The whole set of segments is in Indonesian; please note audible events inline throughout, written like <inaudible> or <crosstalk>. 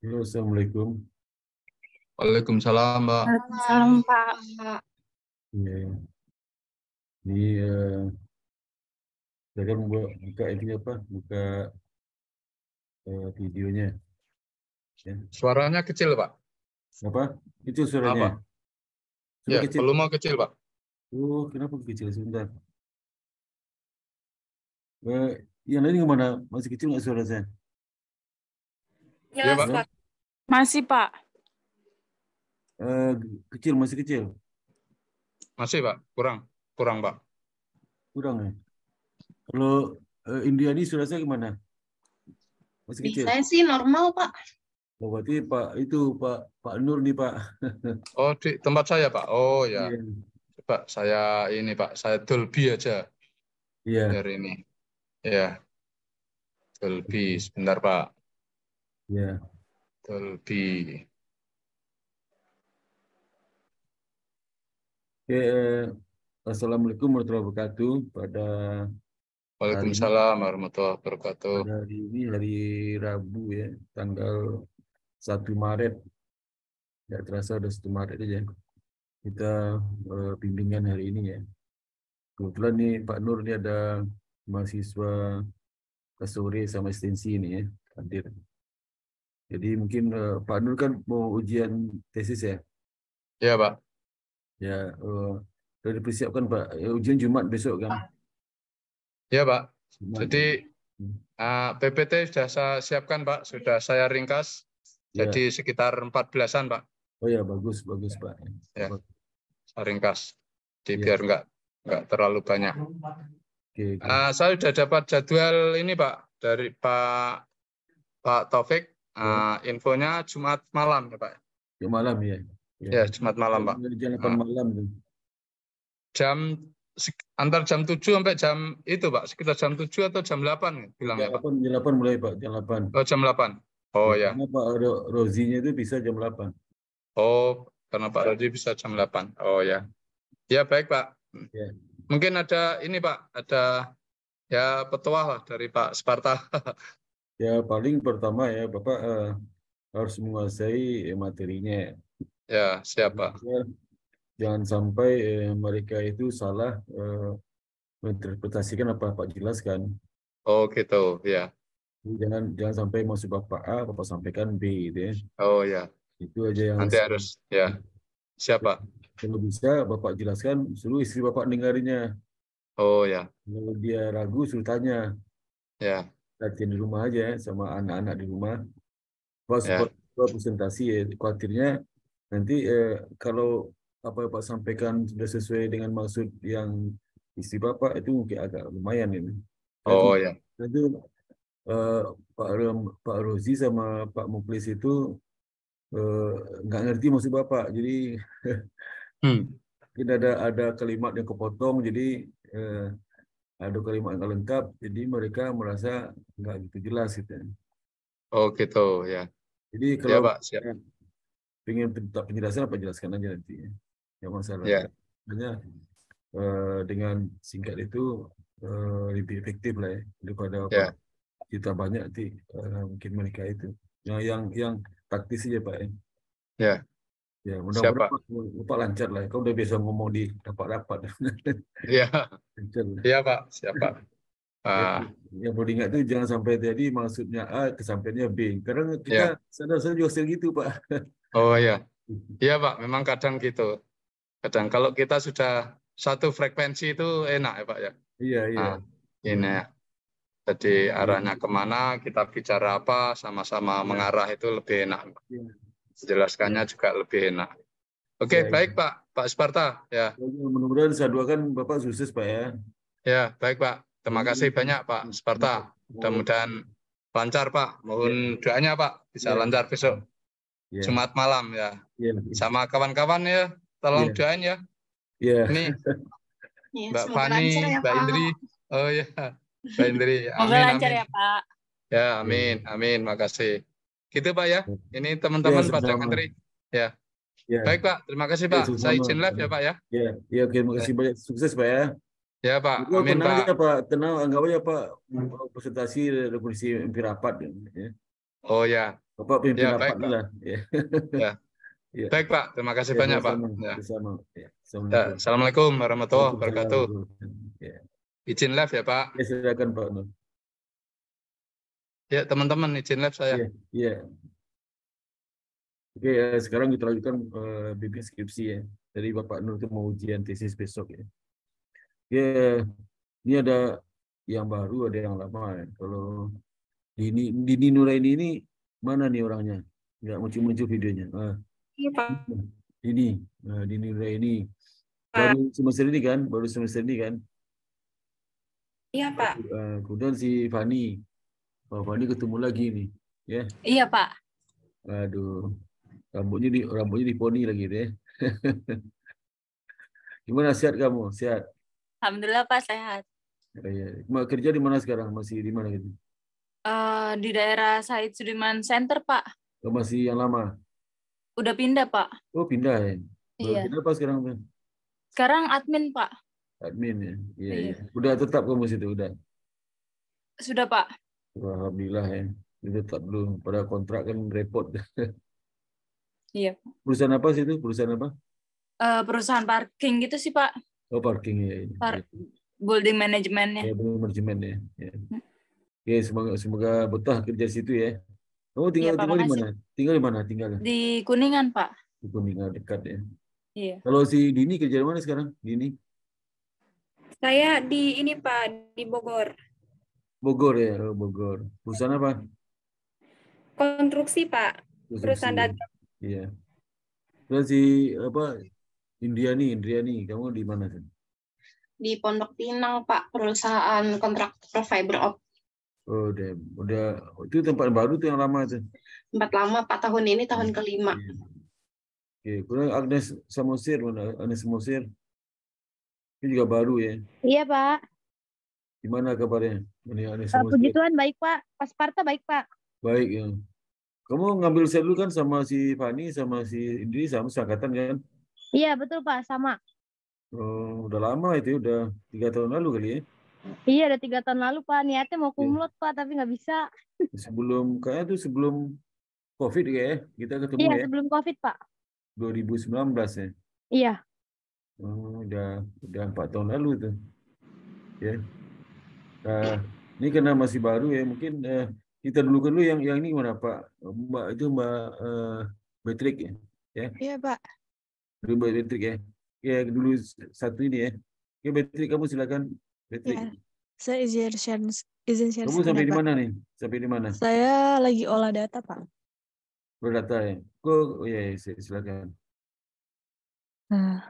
Halo, Assalamualaikum. Waalaikumsalam, Mbak. Waalaikumsalam, Pak. Ya. Ini uh, eh, akan buka, buka ini apa? Buka uh, videonya. Ya. Suaranya kecil, Pak. Apa? Itu suaranya. Apa? ya, kecil. mau kecil, Pak. Oh, kenapa kecil? Sebentar. Uh, yang lain gimana? Masih kecil nggak suara saya? Jelas, ya, iya, Pak. Masih, Pak. Eh, kecil, masih kecil. Masih, Pak. Kurang. Kurang, Pak. Kurang, ya? Kalau eh, India Indiani sudah saya gimana? Masih kecil. Saya sih normal, Pak. Oh, berarti Pak itu Pak Pak Nur nih Pak. <laughs> Oh di tempat saya Pak. Oh ya. Yeah. Pak saya ini Pak saya Dolby aja. Iya. Yeah. Dari ini. Ya. Yeah. Dolby sebentar Pak. Ya. Talbi. Oke, eh, Assalamualaikum warahmatullahi wabarakatuh. Pada Waalaikumsalam warahmatullahi wabarakatuh. Pada hari ini hari Rabu ya, tanggal 1 Maret. Ya, terasa ada 1 Maret aja. Kita eh, bimbingan hari ini ya. Kebetulan nih Pak Nur ini ada mahasiswa kesore sama estensi ini ya hadir. Jadi mungkin uh, Pak Nur kan mau ujian tesis ya? Iya Pak. Ya, uh, sudah dipersiapkan Pak. Ya, ujian Jumat besok kan? Iya Pak. Jumat. Jadi uh, hmm. ah, PPT sudah saya siapkan Pak, sudah saya ringkas. Ya. Jadi sekitar 14-an Pak. Oh ya bagus bagus Pak. Ya. Saya ringkas. Jadi ya. biar nggak nggak terlalu banyak. Oke, oke. Uh, saya sudah dapat jadwal ini Pak dari Pak Pak Taufik Uh, infonya Jumat malam ya Pak. Jumat malam ya. Ya, ya Jumat malam Pak. Jam 8 ah. malam. Jam antar jam 7 sampai jam itu Pak, sekitar jam 7 atau jam 8 bilang jam ya Pak. 8, jam 8 mulai Pak, jam 8. Oh, jam 8. Oh ya. Karena Pak Rozinya itu bisa jam 8. Oh, karena Pak Rozi bisa jam 8. Oh ya. Ya baik Pak. Ya. Mungkin ada ini Pak, ada ya petuah lah dari Pak Sparta. <laughs> Ya paling pertama ya Bapak uh, harus menguasai eh, materinya. Ya siapa? Jangan sampai uh, mereka itu salah uh, menginterpretasikan apa Pak jelaskan. Oh gitu ya. Jangan jangan sampai masuk Bapak A, Bapak sampaikan B gitu ya. Oh ya. Itu aja yang nanti harus, ya. Siapa? Kalau bisa Bapak jelaskan, suruh istri Bapak dengarnya. Oh ya. Kalau dia ragu suruh tanya. Ya latihan di rumah aja sama anak-anak di rumah pas yeah. presentasi ya khawatirnya nanti eh, kalau apa yang Pak sampaikan sudah sesuai dengan maksud yang istri Bapak itu mungkin agak lumayan ini. Oh ya. Yeah. Itu eh, Pak Pak Rozi sama Pak Muklis itu eh, nggak eh, ngerti maksud Bapak. Jadi <laughs> hmm. mungkin ada ada kalimat yang kepotong jadi eh, ada kalimat yang lengkap, jadi mereka merasa nggak gitu jelas gitu. Ya. Oh gitu ya. Jadi iya, kalau ya, Pak, siap. pengen minta penjelasan apa jelaskan aja nanti ya, nggak masalah. Ya. Hanya uh, eh, dengan singkat itu uh, lebih efektif lah ya daripada ya. kita banyak nanti uh, mungkin mereka itu. Yang nah, yang yang taktis aja Pak ya. Ya. Ya, mudah-mudahan Bapak lancar lah. Kau udah biasa ngomong di rapat-rapat. <laughs> Iya. Iya, Pak. siapa Ah. Yang perlu diingat itu jangan sampai jadi maksudnya A kesampaiannya B. Karena kita ya. sadar-sadar juga sering gitu, Pak. <laughs> Oh iya. Iya, Pak. Memang kadang gitu. Kadang kalau kita sudah satu frekuensi itu enak ya, Pak ya. Iya, iya. Nah, ya Jadi arahnya kemana, kita bicara apa, sama-sama iya. mengarah itu lebih enak. Pak. Iya. Jelaskannya juga lebih enak. Oke, ya, baik ya. Pak, Pak Sparta. Ya. Mudah-mudahan saya doakan Bapak sukses Pak ya. Ya, baik Pak. Terima kasih iya. banyak Pak Sparta. Iya. Mudah-mudahan lancar Pak. Mohon ya. doanya Pak bisa ya. lancar besok. Ya. Jumat malam ya. ya. Sama kawan-kawan ya, tolong ya. doain ya. Ya. Ini Mbak Fani, ya, Mbak Indri. Oh ya, Mbak Indri. Amin, lancar amin. ya Pak. Ya, amin, amin. Makasih. Gitu Pak ya. Iya. Ini iya, teman-teman ya, Pak Menteri. Ya. ya. Baik Pak, terima kasih Pak. Ya, Saya izin live ya Pak ya. Ya, ya oke, terima kasih banyak. Sukses Pak ya. Ya Pak, Itu amin tenang Pak. Aja, Pak. Tenang, anggap aja Pak presentasi revolusi pimpin rapat. Ya. ya. Oh ya. Bapak pimpin ya, rapat baik, lah. Ya. ya. <laughs> ya. Baik Pak, terima kasih ya, banyak sama, Pak. Ya. Sama. Ya. Assalamualaikum. Ya. Assalamualaikum warahmatullahi wabarakatuh. Ya. Izin live ya Pak. Ya, silakan Pak. Ya, teman-teman izin live saya. Iya. Yeah, Oke, okay, ya, sekarang kita lanjutkan uh, bimbing skripsi ya. Dari Bapak Nur itu mau ujian tesis besok ya. Oke, ini ada yang baru, ada yang lama. Ya. Kalau Dini, Dini Nuraini ini mana nih orangnya? Nggak muncul-muncul videonya. Uh, iya, Pak. Dini, nah, Dini Nuraini. Baru semester ini kan? Baru semester ini kan? Iya, Pak. Uh, kemudian si Fani. Pak Fandi ketemu lagi nih, ya? Iya Pak. Aduh, rambutnya di rambutnya di poni lagi deh. Ya. <laughs> Gimana sehat kamu? Sehat? Alhamdulillah Pak sehat. Iya. iya. Kerja di mana sekarang? Masih di mana gitu? Uh, di daerah Said Sudirman Center Pak. Oh, masih yang lama? Udah pindah Pak. Oh pindah ya? iya. Pindah Pak sekarang? Sekarang admin Pak. Admin ya? Iya, iya. iya. Udah tetap kamu situ? Udah? Sudah Pak. Alhamdulillah ya. Itu tak belum pada kontrak kan repot. <laughs> Iya. Perusahaan apa sih itu? Perusahaan apa? Uh, perusahaan parking gitu sih Pak. Oh parking ya. ya. Par building manajemennya. Ya building manajemen ya. ya. Hmm. Oke semoga semoga betah kerja situ ya. Kamu iya, tinggal ya, tinggal di mana? Tinggal di mana? Tinggal di Kuningan Pak. Di Kuningan dekat ya. Iya. Kalau si Dini kerja di mana sekarang? Dini? Saya di ini Pak di Bogor. Bogor ya, oh, Bogor. Perusahaan apa? Konstruksi, Pak. Konstruksi. Perusahaan dagang. Iya. Dan si apa Indriani, Indriani, kamu di mana sih? Di Pondok Pinang, Pak, perusahaan kontrak fiber op. Oh, udah, udah itu tempat baru tuh yang lama itu. Tempat lama, Pak, tahun ini tahun hmm. kelima. Iya. Oke, kurang Agnes Samosir, mana Agnes Samosir? Ini juga baru ya? Iya, Pak. Gimana kabarnya? Ini, eh, semua Puji Tuhan baik Pak. Pas Parta baik Pak. Baik ya. Kamu ngambil saya dulu kan sama si Fani sama si Indri sama seangkatan kan? Iya betul Pak sama. Oh, udah lama itu ya, udah tiga tahun lalu kali ya? Iya udah tiga tahun lalu Pak niatnya mau iya. kumlot Pak tapi nggak bisa. Sebelum kayaknya tuh sebelum COVID ya kita ketemu iya, ya? sebelum COVID Pak. 2019 ya? Iya. Oh, udah udah empat tahun lalu itu, Ya. Nah, ini karena masih baru ya, mungkin uh, kita dulu dulu yang yang ini mana Pak? Mbak itu Mbak uh, Patrick ya? ya? Iya Pak. Dulu Mbak Patrick ya. Ya dulu satu ini ya. Ya Patrick kamu silakan. Patrick. Ya. Saya izin share, izin share. Kamu sampai di mana nih? Sampai di mana? Saya lagi olah data Pak. Olah data ya. kok oh ya, ya silakan. Nah.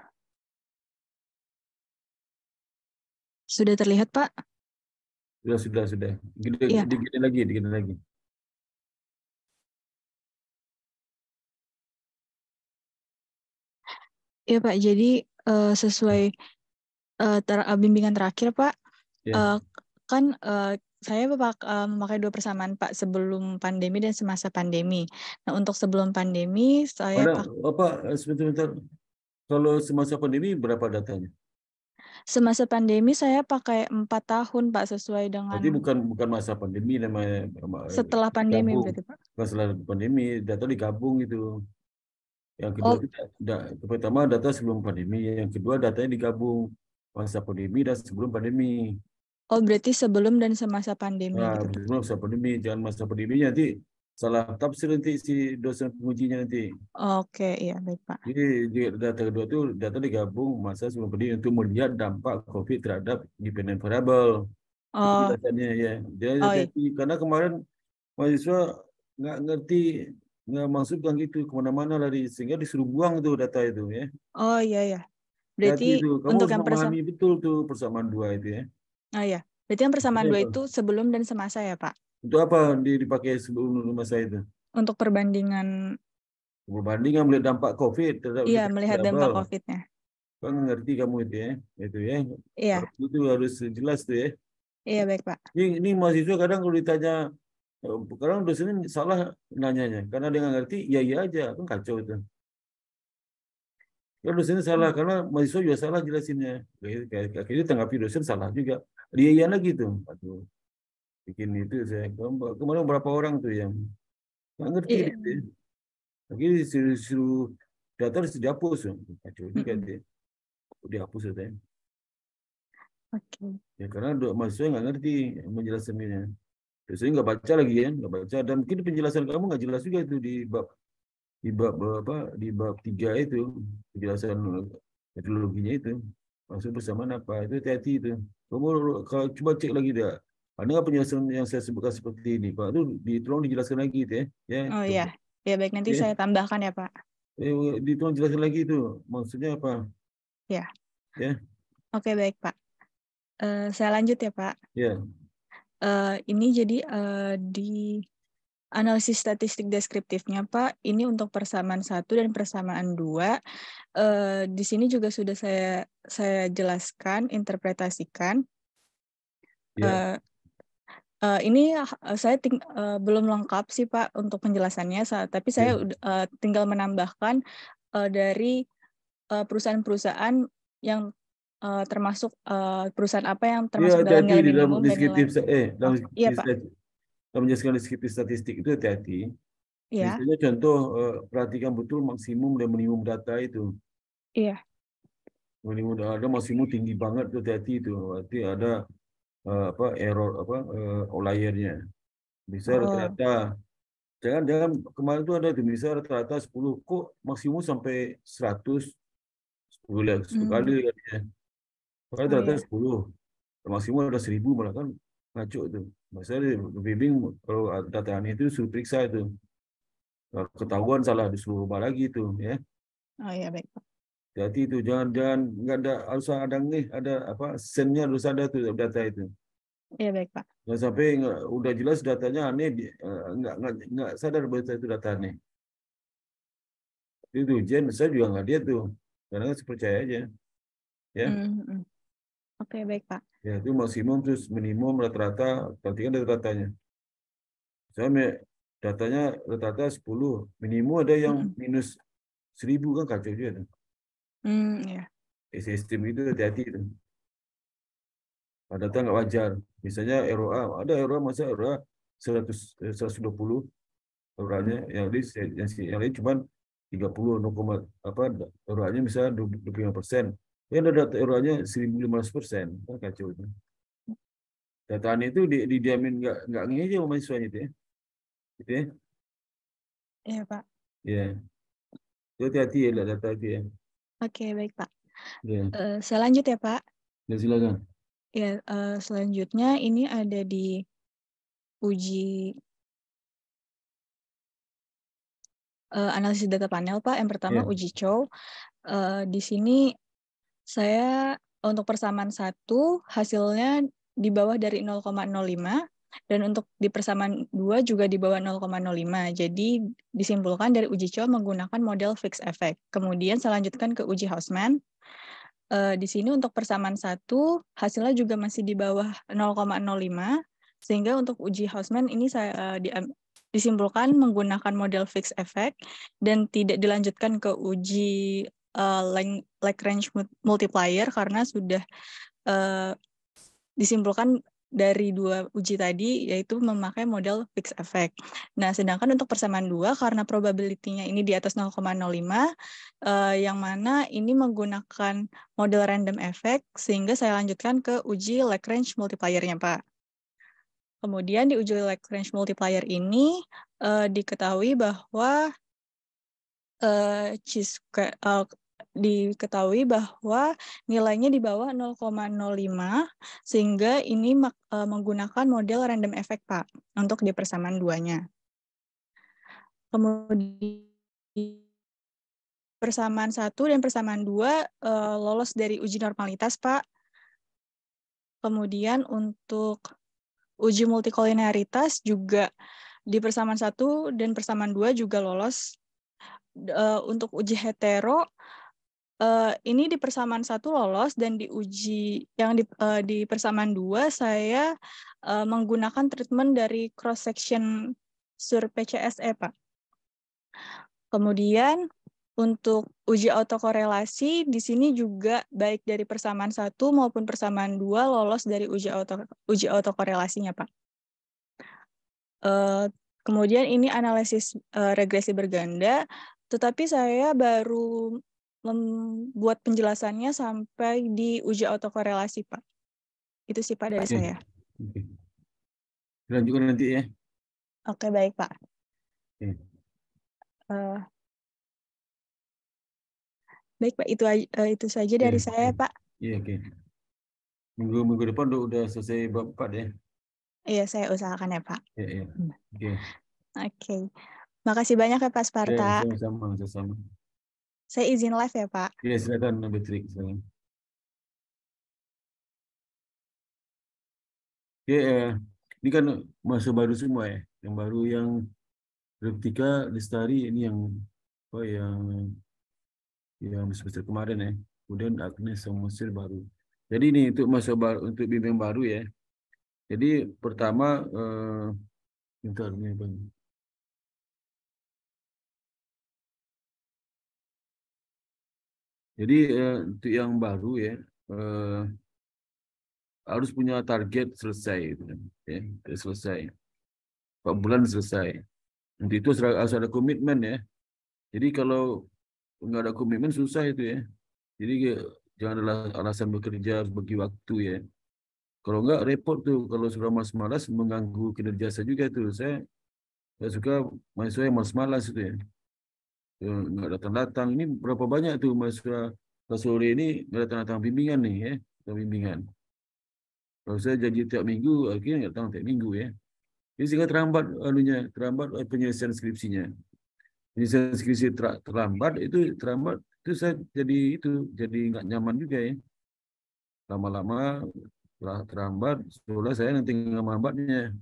Sudah terlihat Pak? Sudah, sudah, sudah. Gede, ya. Digini lagi, digini lagi. Ya Pak, jadi uh, sesuai uh, ter eh, bimbingan terakhir Pak, ya. uh, kan uh, saya Bapak uh, memakai dua persamaan Pak sebelum pandemi dan semasa pandemi. Nah untuk sebelum pandemi saya. Oh, pak, sebentar, sebentar. Kalau semasa pandemi berapa datanya? Semasa pandemi saya pakai empat tahun Pak sesuai dengan. Jadi bukan bukan masa pandemi namanya. Eh, setelah pandemi digabung. berarti Pak. Setelah pandemi data digabung itu. Yang kedua oh. kita, da, pertama data sebelum pandemi, yang kedua datanya digabung masa pandemi dan sebelum pandemi. Oh berarti sebelum dan semasa pandemi. Nah, gitu. sebelum masa pandemi, jangan masa pandeminya nanti salah tafsir nanti si dosen pengujinya nanti. Oke, iya baik Pak. Jadi data kedua itu data digabung masa sebelum pandemi untuk melihat dampak COVID terhadap dependent variable. Oh. Datanya ya. Dia, oh, iya. karena kemarin mahasiswa nggak ngerti nggak maksudkan gitu kemana-mana lari sehingga disuruh buang tuh data itu ya. Oh iya iya. Berarti itu. Kamu untuk yang persamaan betul tuh persamaan dua itu ya. Oh iya. Berarti yang persamaan ya, dua itu sebelum dan semasa ya Pak? Untuk apa dipakai sebelum rumah saya itu? Untuk perbandingan. Perbandingan melihat dampak COVID Iya melihat dampak COVID-nya. Kau ngerti kamu itu ya, itu ya. Iya. Itu harus jelas tuh ya. Iya baik pak. Ini, ini mahasiswa kadang kalau ditanya, eh, kadang dosennya salah nanyanya, karena dia nggak ngerti, ya iya aja, kan kacau itu. Kalau dosennya salah, hmm. karena mahasiswa juga salah jelasinnya. Akhirnya gitu, tanggapi dosen salah juga. Dia iya lagi tuh. Aduh bikin itu saya kemarin berapa orang tuh yang nggak ngerti iya. Gitu ya. Lagi disuruh, disuruh data harus dihapus. Kacau juga mm -hmm. dia. Dihapus katanya. Oke. Okay. Ya karena mahasiswa nggak ngerti menjelasannya. Biasanya nggak baca lagi ya, nggak baca. Dan mungkin penjelasan kamu nggak jelas juga itu di bab di bab eh, apa di bab tiga itu penjelasan eh, metodologinya itu maksud bersamaan apa itu hati itu kamu kalau coba cek lagi dah ada nggak penjelasan yang saya sebutkan seperti ini, Pak? Itu tolong dijelaskan lagi itu ya. ya oh iya. Ya baik nanti ya. saya tambahkan ya, Pak. Eh, eh tolong jelaskan lagi itu. Maksudnya apa? Ya. Ya. Oke, baik, Pak. Uh, saya lanjut ya, Pak. Ya. Uh, ini jadi uh, di analisis statistik deskriptifnya Pak, ini untuk persamaan satu dan persamaan dua. Eh, di sini juga sudah saya saya jelaskan, interpretasikan. Yeah. Eh, Uh, ini uh, saya uh, belum lengkap sih Pak untuk penjelasannya, tapi saya uh, tinggal menambahkan uh, dari perusahaan-perusahaan yang uh, termasuk uh, perusahaan apa yang iya, termasuk ya, dalam nilai di oh, iya, dalam deskriptif eh dalam iya, Pak. dalam menjelaskan deskriptif statistik itu hati-hati. Ya. Misalnya contoh uh, perhatikan betul maksimum dan minimum data itu. Iya. Minimum ada maksimum tinggi banget itu hati-hati itu. Berarti ada uh, apa error apa uh, eh, outlier Bisa oh. rata-rata jangan jangan kemarin itu ada di bisa rata-rata 10 kok maksimum sampai 100 10 hmm. kali kan ya Padahal oh, rata-rata iya. 10. Maksimum ada 1000 malah kan ngaco itu. misalnya bimbing kalau data aneh itu suruh periksa itu. ketahuan salah disuruh rubah lagi itu ya. Oh iya baik Pak. Jadi itu jangan jangan nggak ada harus ada nih ada apa sennya harus ada tuh data itu. Iya baik pak. Nggak sampai nggak, udah jelas datanya aneh eh, nggak nggak nggak sadar bahwa itu data aneh. Itu jen saya juga nggak dia tuh karena saya percaya aja ya. Mm-hmm. Oke okay, baik pak. Ya itu maksimum terus minimum rata-rata perhatikan rata datanya. Saya datanya rata-rata 10 minimum ada yang mm-hmm. minus seribu kan kacau juga. Tuh. Hmm, yeah. sistem itu hati-hati itu. Padahal nggak wajar. Misalnya ROA, ada ROA masa ROA 100 120 ROA-nya yang di yang, yang lain cuman 30 apa ROA-nya bisa 25 persen. Yang ada ROA-nya 1.500 persen. Kan kacau itu. Dataan itu di, didiamin nggak nggak ngejek sama siswanya itu ya. Gitu ya. Iya, Pak. Iya. Yeah. Hati-hati ya, data itu ya. Oke, okay, baik Pak. Yeah. Iya. Uh, saya lanjut ya Pak. Ya, silakan. Ya, uh, selanjutnya ini ada di uji uh, analisis data panel Pak. Yang pertama yeah. uji CHOW. Uh, eh, di sini saya untuk persamaan satu hasilnya di bawah dari 0,05 dan untuk di persamaan 2 juga di bawah 0,05. Jadi disimpulkan dari uji coba menggunakan model fixed effect. Kemudian selanjutkan ke uji Hausman. Uh, eh, di sini untuk persamaan 1 hasilnya juga masih di bawah 0,05 sehingga untuk uji Hausman ini saya uh, di, disimpulkan menggunakan model fixed effect dan tidak dilanjutkan ke uji uh, eh, range multiplier karena sudah uh, disimpulkan dari dua uji tadi yaitu memakai model fixed effect. Nah, sedangkan untuk persamaan dua karena probability-nya ini di atas 0,05 eh, yang mana ini menggunakan model random effect sehingga saya lanjutkan ke uji Lagrange multiplier-nya, Pak. Kemudian di uji Lagrange multiplier ini eh, diketahui bahwa eh, diketahui bahwa nilainya di bawah 0,05 sehingga ini e, menggunakan model random effect Pak untuk di persamaan duanya. Kemudian persamaan satu dan persamaan dua e, lolos dari uji normalitas, Pak. Kemudian untuk uji multikolinearitas juga di persamaan satu dan persamaan dua juga lolos. Uh, untuk uji hetero Eh, ini di persamaan satu lolos dan di uji yang di, uh, di persamaan dua saya uh, menggunakan treatment dari cross section sur PCSE pak. Kemudian untuk uji autokorelasi di sini juga baik dari persamaan satu maupun persamaan dua lolos dari uji auto uji autokorelasinya pak. Uh, kemudian ini analisis uh, regresi berganda, tetapi saya baru membuat penjelasannya sampai di uji autokorelasi, Pak. Itu sih, Pak, dari Oke. saya. Oke. Lanjutkan nanti ya. Oke, baik, Pak. Oke. Uh, baik, Pak. Itu uh, itu saja Oke. dari iya, saya, iya. Pak. Iya, oke. Minggu minggu depan udah, selesai bab 4 ya. Iya, saya usahakan ya, Pak. Iya, iya. Hmm. Oke. Oke. Makasih banyak ya, Pak Sparta. Iya, sama-sama. Saya izin live ya, Pak. Iya, silakan Mbak Tri. Oke, eh, ini kan masuk baru semua ya. Yang baru yang Reptika Lestari ini yang apa yang yang semester kemarin ya. Kemudian Agnes Mesir baru. Jadi ini untuk masuk baru untuk bimbing baru ya. Jadi pertama eh, bentar Jadi uh, untuk yang baru ya uh, harus punya target selesai, gitu, ya, selesai. Empat bulan selesai. Nanti itu harus ada komitmen ya. Jadi kalau nggak ada komitmen susah itu ya. Jadi eh, jangan adalah alasan bekerja harus bagi waktu ya. Kalau nggak repot tuh kalau sudah malas-malas mengganggu kinerja saya juga tuh. Saya saya suka mahasiswa yang malas-malas itu ya nggak datang-datang. Ini berapa banyak tuh mahasiswa sore ini nggak datang-datang bimbingan nih ya, datang bimbingan. Kalau saya janji tiap minggu, akhirnya nggak datang tiap minggu ya. ini sehingga terlambat anunya, terlambat penyelesaian skripsinya. Penyelesaian skripsi ter terlambat itu terlambat itu saya jadi itu jadi nggak nyaman juga ya. Lama-lama terlambat setelah saya nanti nggak ngambatnya.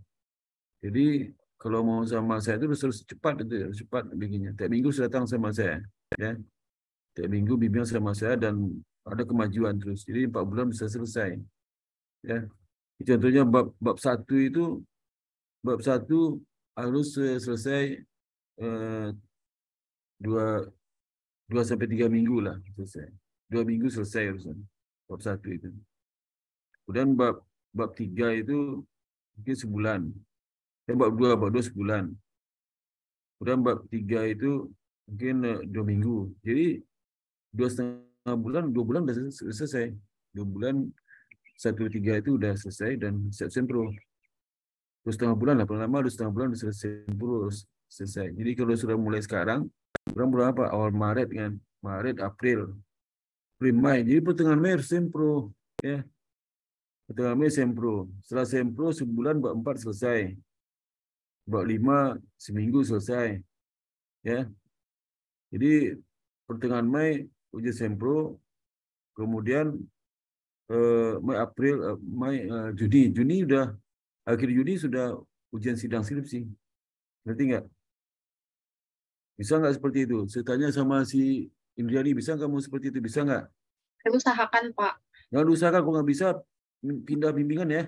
Jadi kalau mau sama saya itu harus cepat itu harus ya, cepat bikinnya. Tiap minggu sudah datang sama saya, ya. Tiap minggu bimbing sama saya dan ada kemajuan terus. Jadi empat bulan bisa selesai, ya. Contohnya bab bab satu itu bab satu harus selesai eh, dua dua sampai tiga minggu lah selesai. Dua minggu selesai urusan bab satu itu. Kemudian bab bab tiga itu mungkin sebulan saya bab dua, bab dua sebulan. Kemudian bab tiga itu mungkin eh, dua minggu. Jadi dua setengah bulan, dua bulan sudah selesai. Dua bulan satu tiga itu sudah selesai dan set sempro. Dua setengah bulan lah, paling lama dua setengah bulan sudah selesai sempro selesai. Jadi kalau sudah mulai sekarang, kurang bulan apa? Awal Maret kan, Maret, April, April, Mei. Jadi pertengahan Mei sempro, ya. Pertengahan Mei sempro. Setelah sempro sebulan bab empat selesai bab lima seminggu selesai. Ya. Jadi pertengahan Mei uji sempro, kemudian eh, Mei April eh, Mei eh, Juni Juni sudah akhir Juni sudah ujian sidang skripsi. Ngerti nggak? Bisa nggak seperti itu? Saya tanya sama si Indriani, bisa kamu seperti itu? Bisa nggak? Saya usahakan, Pak. Jangan usahakan kalau nggak bisa pindah bimbingan ya.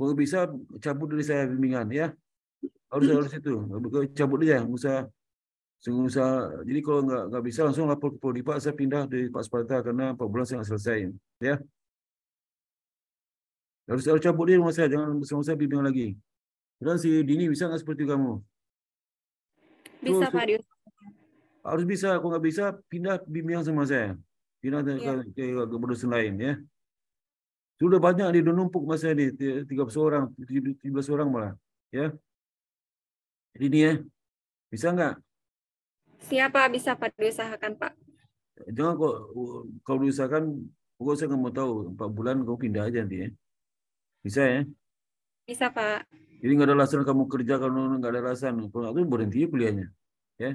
Kalau bisa cabut dari saya bimbingan ya harus harus itu cabut aja Musa nggak Musa jadi kalau nggak nggak bisa langsung lapor ke Polri Pak saya pindah dari Pak Sparta karena empat bulan saya nggak selesai ya harus harus cabut dia rumah jangan bersama saya bimbing lagi dan si Dini bisa nggak seperti kamu bisa Pak Dius harus bisa kalau nggak bisa pindah bimbing sama saya pindah ke, iya. ke, ke lain ya sudah banyak di udah numpuk masa ini belas orang belas orang malah ya jadi ya bisa nggak? Siapa bisa Pak diusahakan Pak? Jangan kok kalau diusahakan, pokoknya saya nggak mau tahu. Empat bulan kau pindah aja nanti ya. Bisa ya? Bisa Pak. Jadi nggak ada alasan kamu kerja kalau nggak ada alasan. Kalau itu berhenti ya kuliahnya, ya.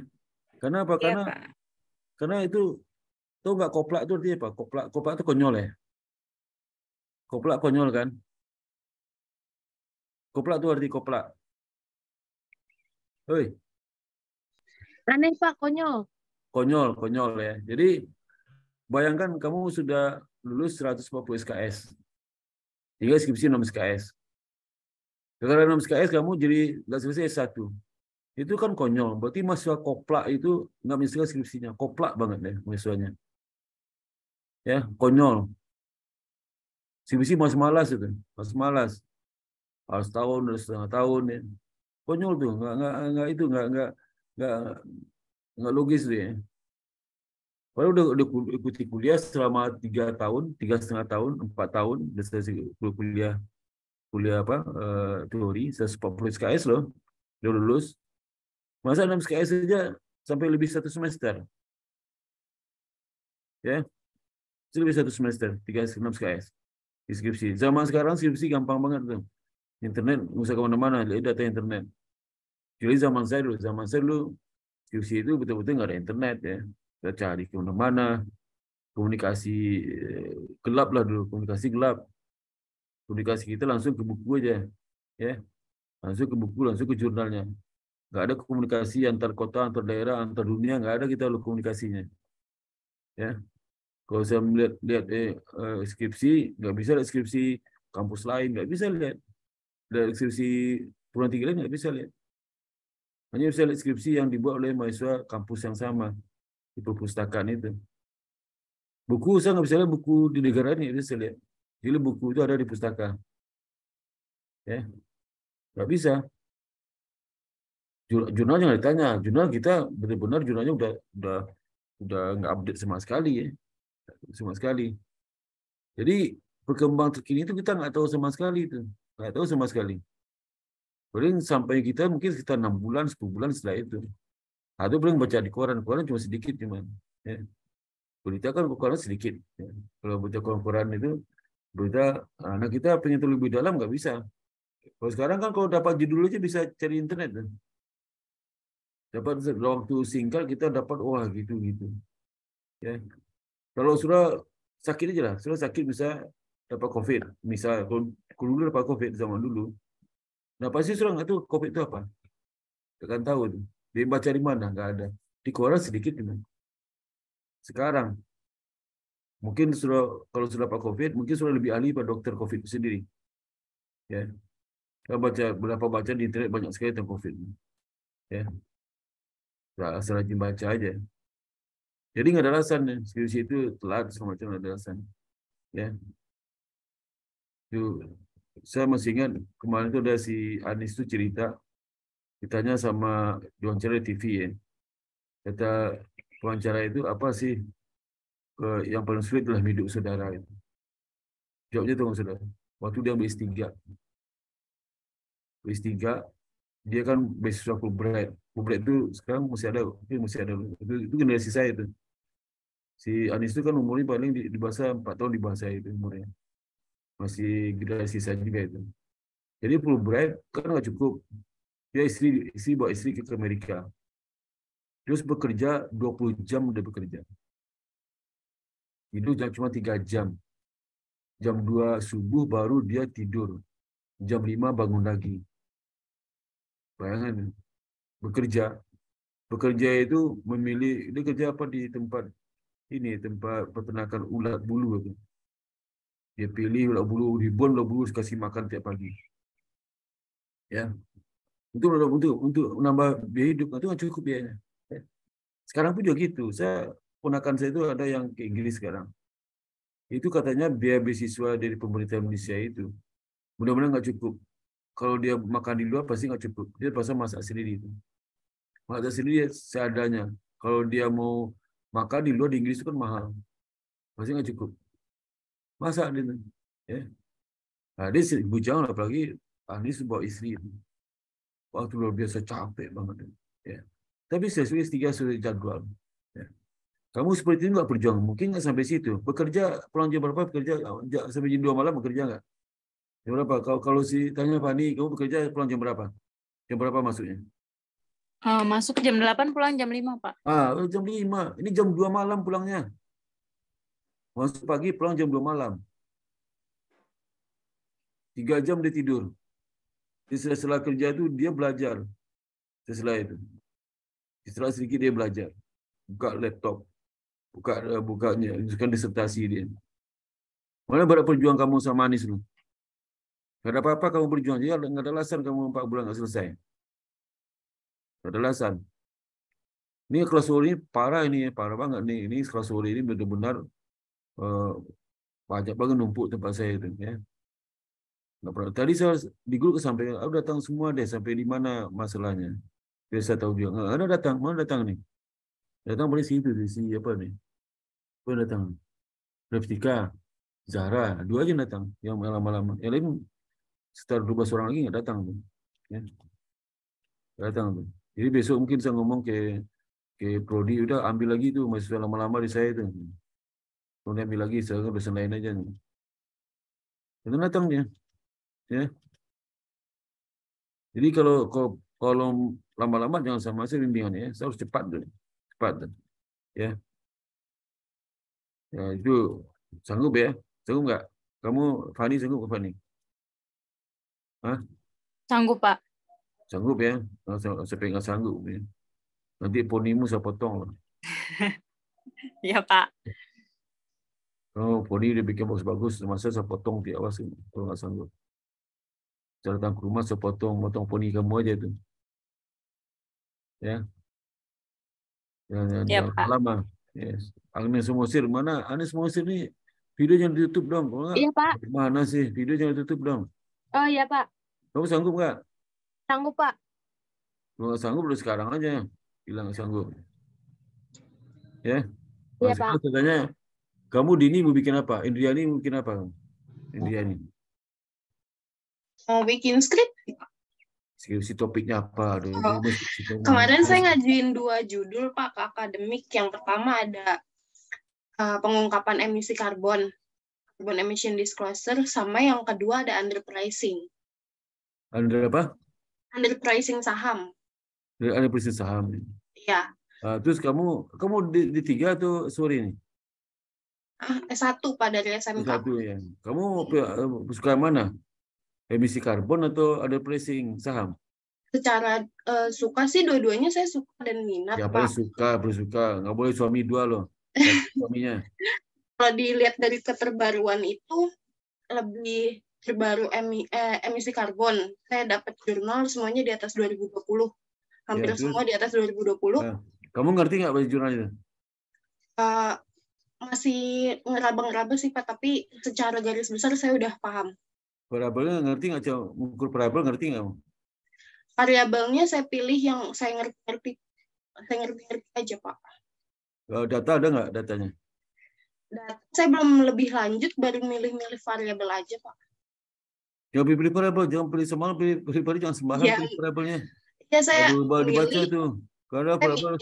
Karena apa? Ya, karena Pak. karena itu tau nggak koplak tuh artinya Pak? Koplak, koplak itu konyol ya. Koplak konyol kan? Koplak itu arti koplak. Hei. Aneh Pak, konyol. Konyol, konyol ya. Jadi bayangkan kamu sudah lulus 140 SKS. Tiga skripsi 6 SKS. Karena 6 SKS kamu jadi nggak selesai S1. Itu kan konyol. Berarti mahasiswa koplak itu nggak menyelesaikan skripsinya. Koplak banget deh mahasiswanya. Ya, konyol. Skripsi masih malas itu. Masih malas. Harus tahun, harus setengah tahun. Ya konyol tuh nggak nggak nggak itu nggak nggak nggak nggak logis deh. ya Padahal udah, udah ikuti kuliah selama tiga tahun, tiga setengah tahun, empat tahun, dan selesai kuliah kuliah apa uh, teori 140 SKS loh, udah lulus. Masa enam SKS saja sampai lebih satu semester. Ya, yeah. lebih satu semester, tiga enam SKS. Skripsi. Zaman sekarang skripsi gampang banget tuh. Internet, nggak usah kemana-mana, data internet. Jadi zaman saya dulu, zaman saya dulu QC itu betul-betul nggak ada internet ya. Kita cari ke mana-mana, komunikasi eh, gelap lah dulu, komunikasi gelap. Komunikasi kita langsung ke buku aja, ya. Langsung ke buku, langsung ke jurnalnya. Nggak ada komunikasi antar kota, antar daerah, antar dunia, nggak ada kita loh komunikasinya. Ya, kalau saya melihat lihat eh, eh skripsi, nggak bisa lihat skripsi kampus lain, nggak bisa lihat. dari skripsi perguruan tinggi lain nggak bisa lihat. Hanya bisa lihat skripsi yang dibuat oleh mahasiswa kampus yang sama di perpustakaan itu. Buku saya nggak bisa lihat buku di negara ini, itu saya lihat. Jadi buku itu ada di pustaka. Ya, nggak bisa. Jurnalnya nggak ditanya. Jurnal kita benar-benar jurnalnya udah udah udah nggak update sama sekali ya, sama sekali. Jadi perkembangan terkini itu kita nggak tahu sama sekali itu, nggak tahu sama sekali. Paling sampai kita mungkin sekitar enam bulan, sepuluh bulan setelah itu. Atau paling baca di koran, koran cuma sedikit cuman. Ya. Berita kan koran sedikit. Ya. Kalau baca koran-koran itu berita anak kita pengen tahu lebih dalam nggak bisa. Kalau sekarang kan kalau dapat judul aja bisa cari internet. Kan? Dapat waktu singkat kita dapat wah gitu gitu. Ya. Kalau sudah sakit aja lah, sudah sakit bisa dapat covid. Misal kalau dulu dapat covid zaman dulu, Nah pasti sudah nggak tahu covid itu apa. Tidak akan tahu. Dia baca di mana? Nggak ada. Di koran sedikit memang. Sekarang mungkin sudah kalau sudah dapat covid mungkin sudah lebih ahli pada dokter covid sendiri. Ya. Kita baca berapa baca di internet banyak sekali tentang covid. Ya. Nah, asal rajin baca aja. Jadi nggak ada alasan. Skripsi itu telat semacam ada alasan. Ya. Itu saya masih ingat kemarin itu ada si Anis itu cerita ditanya sama diwawancara TV ya kata wawancara itu apa sih yang paling sulit dalam hidup saudara itu jawabnya tuh saudara waktu dia bs tiga bs tiga dia kan beasiswa Fulbright Fulbright itu sekarang masih ada masih ada itu, itu generasi saya itu si Anis itu kan umurnya paling di, di bahasa empat tahun di bahasa itu umurnya masih generasi sisa juga itu jadi Fulbright kan nggak cukup dia istri istri bawa istri ke Amerika terus bekerja 20 jam udah bekerja itu cuma tiga jam jam 2 subuh baru dia tidur jam 5 bangun lagi bayangan bekerja bekerja itu memilih dia kerja apa di tempat ini tempat peternakan ulat bulu dia pilih ulat bulu, ribuan ulat bulu kasih makan tiap pagi. Ya. Untuk untuk untuk untuk menambah biaya hidup itu kan cukup biayanya. Ya. Sekarang pun juga gitu. Saya ponakan saya itu ada yang ke Inggris sekarang. Itu katanya biaya beasiswa dari pemerintah Indonesia itu mudah-mudahan nggak cukup. Kalau dia makan di luar pasti nggak cukup. Dia pasal masak sendiri itu. Masak sendiri seadanya. Kalau dia mau makan di luar di Inggris itu kan mahal. Pasti nggak cukup. Masa dia ya. Nah, dia bujang apalagi Anies bawa istri. Waktu luar biasa capek banget. Ya. Tapi saya tulis tiga sudah jadwal. Ya. Kamu seperti itu nggak berjuang, Mungkin nggak sampai situ. Bekerja pulang jam berapa? Bekerja sampai jam dua malam bekerja nggak? Jam berapa? Kalau kalau si tanya Fani, kamu bekerja pulang jam berapa? Jam berapa masuknya? Uh, masuk jam 8 pulang jam 5, Pak. Ah, jam 5. Ini jam 2 malam pulangnya. Masuk pagi, pulang jam 2 malam. Tiga jam dia tidur. Setelah kerja itu dia belajar. Setelah itu. Setelah sedikit dia belajar. Buka laptop. Buka bukanya, eh, bukan disertasi dia. Mana berat perjuang kamu sama Anis lu? Gak ada apa-apa kamu berjuang. Ya, nggak ada alasan kamu empat bulan nggak selesai. Gak ada alasan. Ini kelas sore ini parah ini, parah banget nih. Ini kelas sore ini benar-benar uh, banyak banget numpuk tempat saya itu ya. Nggak pernah. Tadi saya di grup sampai aku datang semua deh sampai di mana masalahnya. Biar saya tahu juga. Nggak, ada datang, mana datang nih? Datang boleh situ di sini apa nih? Mana datang? Reptika, Zahra, dua aja datang yang lama-lama. Yang lain sekitar dua belas orang lagi nggak datang tuh. Ya. Datang tuh. Jadi besok mungkin saya ngomong ke ke prodi udah ambil lagi tuh masih lama-lama di saya itu. Kemudian ambil lagi sekarang pesan lain aja nih. Itu datang Ya. Jadi kalau kalau, kalau lama-lama jangan sama saya bimbingan ya. Saya harus cepat dulu. Cepat. Ya. ya itu sanggup ya? Sanggup nggak? Kamu Fani sanggup ke Fani? Hah? Sanggup, Pak. Sanggup ya? Sampai nggak sanggup. Ya. Nanti ponimu saya potong. <laughs> Iya, Pak. Oh, poni dia bikin bagus-bagus, masa saya potong tiap kalau nggak sanggup. Saya datang ke rumah, saya potong, potong poni kamu aja itu. Ya. Yang, ya, ya, lama. Yes. Agnes Musir, mana Agnes Musir nih? Video jangan ditutup dong. Iya, Pak. Mana sih? Video jangan ditutup dong. Oh, iya, Pak. Kamu sanggup nggak? Sanggup, Pak. Kalau nggak sanggup, udah sekarang aja. Bilang sanggup. Ya? Iya, Pak. Tanya, kamu Dini mau bikin apa? Indriani mau bikin apa? Indriani. Mau bikin skrip? Skripsi topiknya apa? Aduh, oh. Kemarin saya ngajuin dua judul Pak ke akademik. Yang pertama ada uh, pengungkapan emisi karbon, carbon emission disclosure, sama yang kedua ada underpricing. Under apa? Underpricing saham. Underpricing saham. Iya. Uh, terus kamu kamu di, di tiga atau sore ini? Ah, S1 Pak dari SMK. S1 ya. Kamu iya. eh, suka mana? Emisi karbon atau ada pricing saham? Secara uh, suka sih dua-duanya saya suka dan minat ya, Pak. suka, bersuka suka. Nggak boleh suami dua loh. Suaminya. <laughs> Kalau dilihat dari keterbaruan itu lebih terbaru emi, eh, emisi karbon. Saya dapat jurnal semuanya di atas 2020. Hampir ya, semua di atas 2020. Nah, ya. kamu ngerti nggak baca jurnal itu? Uh, eh, masih ngeraba-ngeraba sih Pak, tapi secara garis besar saya udah paham. variabelnya ngerti nggak, Cok? Ukur variabel ngerti nggak? Variabelnya saya pilih yang saya ngerti-ngerti saya ngerti-ngerti aja, Pak. Data ada nggak datanya? Data, saya belum lebih lanjut, baru milih-milih variabel aja, Pak. Jangan pilih variabel, jangan pilih sembarang, pilih, pilih, pilih jangan sembarang ya, pilih variabelnya. Ya saya Aduh, dibaca tuh. Karena variabel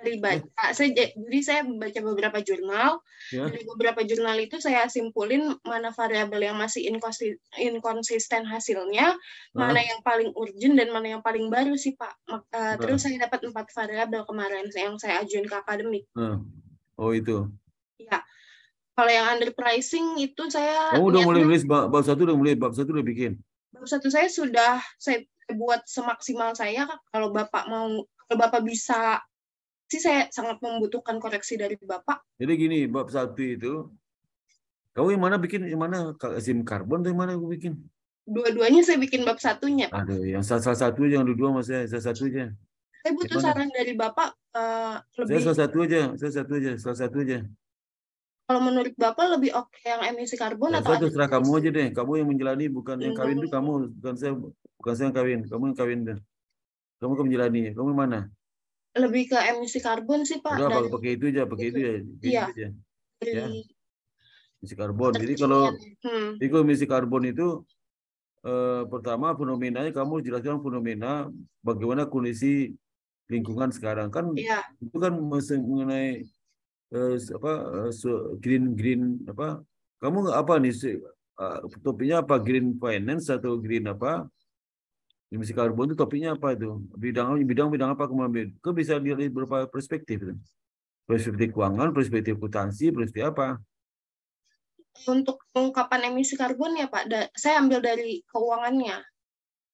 dari baca saya jadi saya baca beberapa jurnal yeah. dari beberapa jurnal itu saya simpulin mana variabel yang masih inkonsisten, inkonsisten hasilnya mana yang paling urgent dan mana yang paling baru sih pak Maka, eh, terus saya dapat empat variabel kemarin yang saya ajuin ke akademik oh itu ya kalau yang underpricing itu saya oh udah mulai nulis bab, bab satu udah mulai bab satu udah bikin bab satu saya sudah saya buat semaksimal saya kalau bapak mau kalau bapak bisa sih saya sangat membutuhkan koreksi dari Bapak. Jadi gini, bab satu itu, kamu yang mana bikin, yang mana kalsium karbon atau yang mana aku bikin? Dua-duanya saya bikin bab satunya. Pak. Aduh, yang salah, salah satu aja, yang dua mas saya, salah satu aja. Saya butuh saran dari Bapak uh, lebih. Saya salah satu aja, saya satu aja, salah satu aja. Kalau menurut Bapak lebih oke okay yang emisi karbon ya, atau? Saya terserah kamu aja deh, kamu yang menjalani, bukan yang kawin itu kamu, bukan saya, bukan saya yang kawin, kamu yang kawin deh. Kamu yang menjalani, kamu yang mana? lebih ke emisi karbon sih pak. Udah, dan pakai itu aja, pakai itu, itu ya. Iya. Itu aja. ya. Emisi karbon. Hmm. Jadi kalau hmm. emisi karbon itu eh, pertama fenomenanya kamu jelaskan fenomena bagaimana kondisi lingkungan sekarang kan ya. itu kan mengenai eh, apa eh, green green apa kamu apa nih eh, topiknya apa green finance atau green apa Emisi karbon itu topiknya apa itu? Bidang bidang bidang apa kemudian? Ke bisa dilihat beberapa perspektif itu. Perspektif keuangan, perspektif kuitansi, perspektif apa? Untuk pengungkapan emisi karbon ya Pak, da saya ambil dari keuangannya.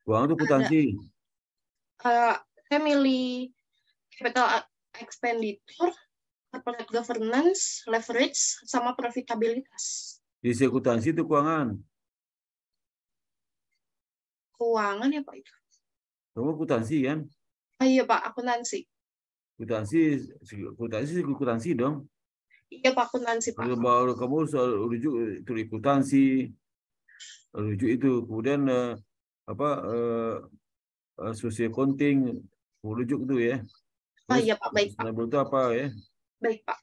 Keuangan itu kuitansi. Uh, eh, saya milih capital expenditure, corporate governance, leverage, sama profitabilitas. Di sekutansi itu keuangan keuangan ya Pak itu? Oh, kamu akuntansi kan? Ah, iya Pak, akuntansi. Akuntansi, akuntansi akuntansi dong. Iya Pak, akuntansi Pak. Baru kamu soal rujuk eh, itu akuntansi, rujuk itu kemudian eh, apa eh, eh sosio konting rujuk itu ya. Oh, terus, iya Pak, baik Pak. itu apa ya? Baik Pak.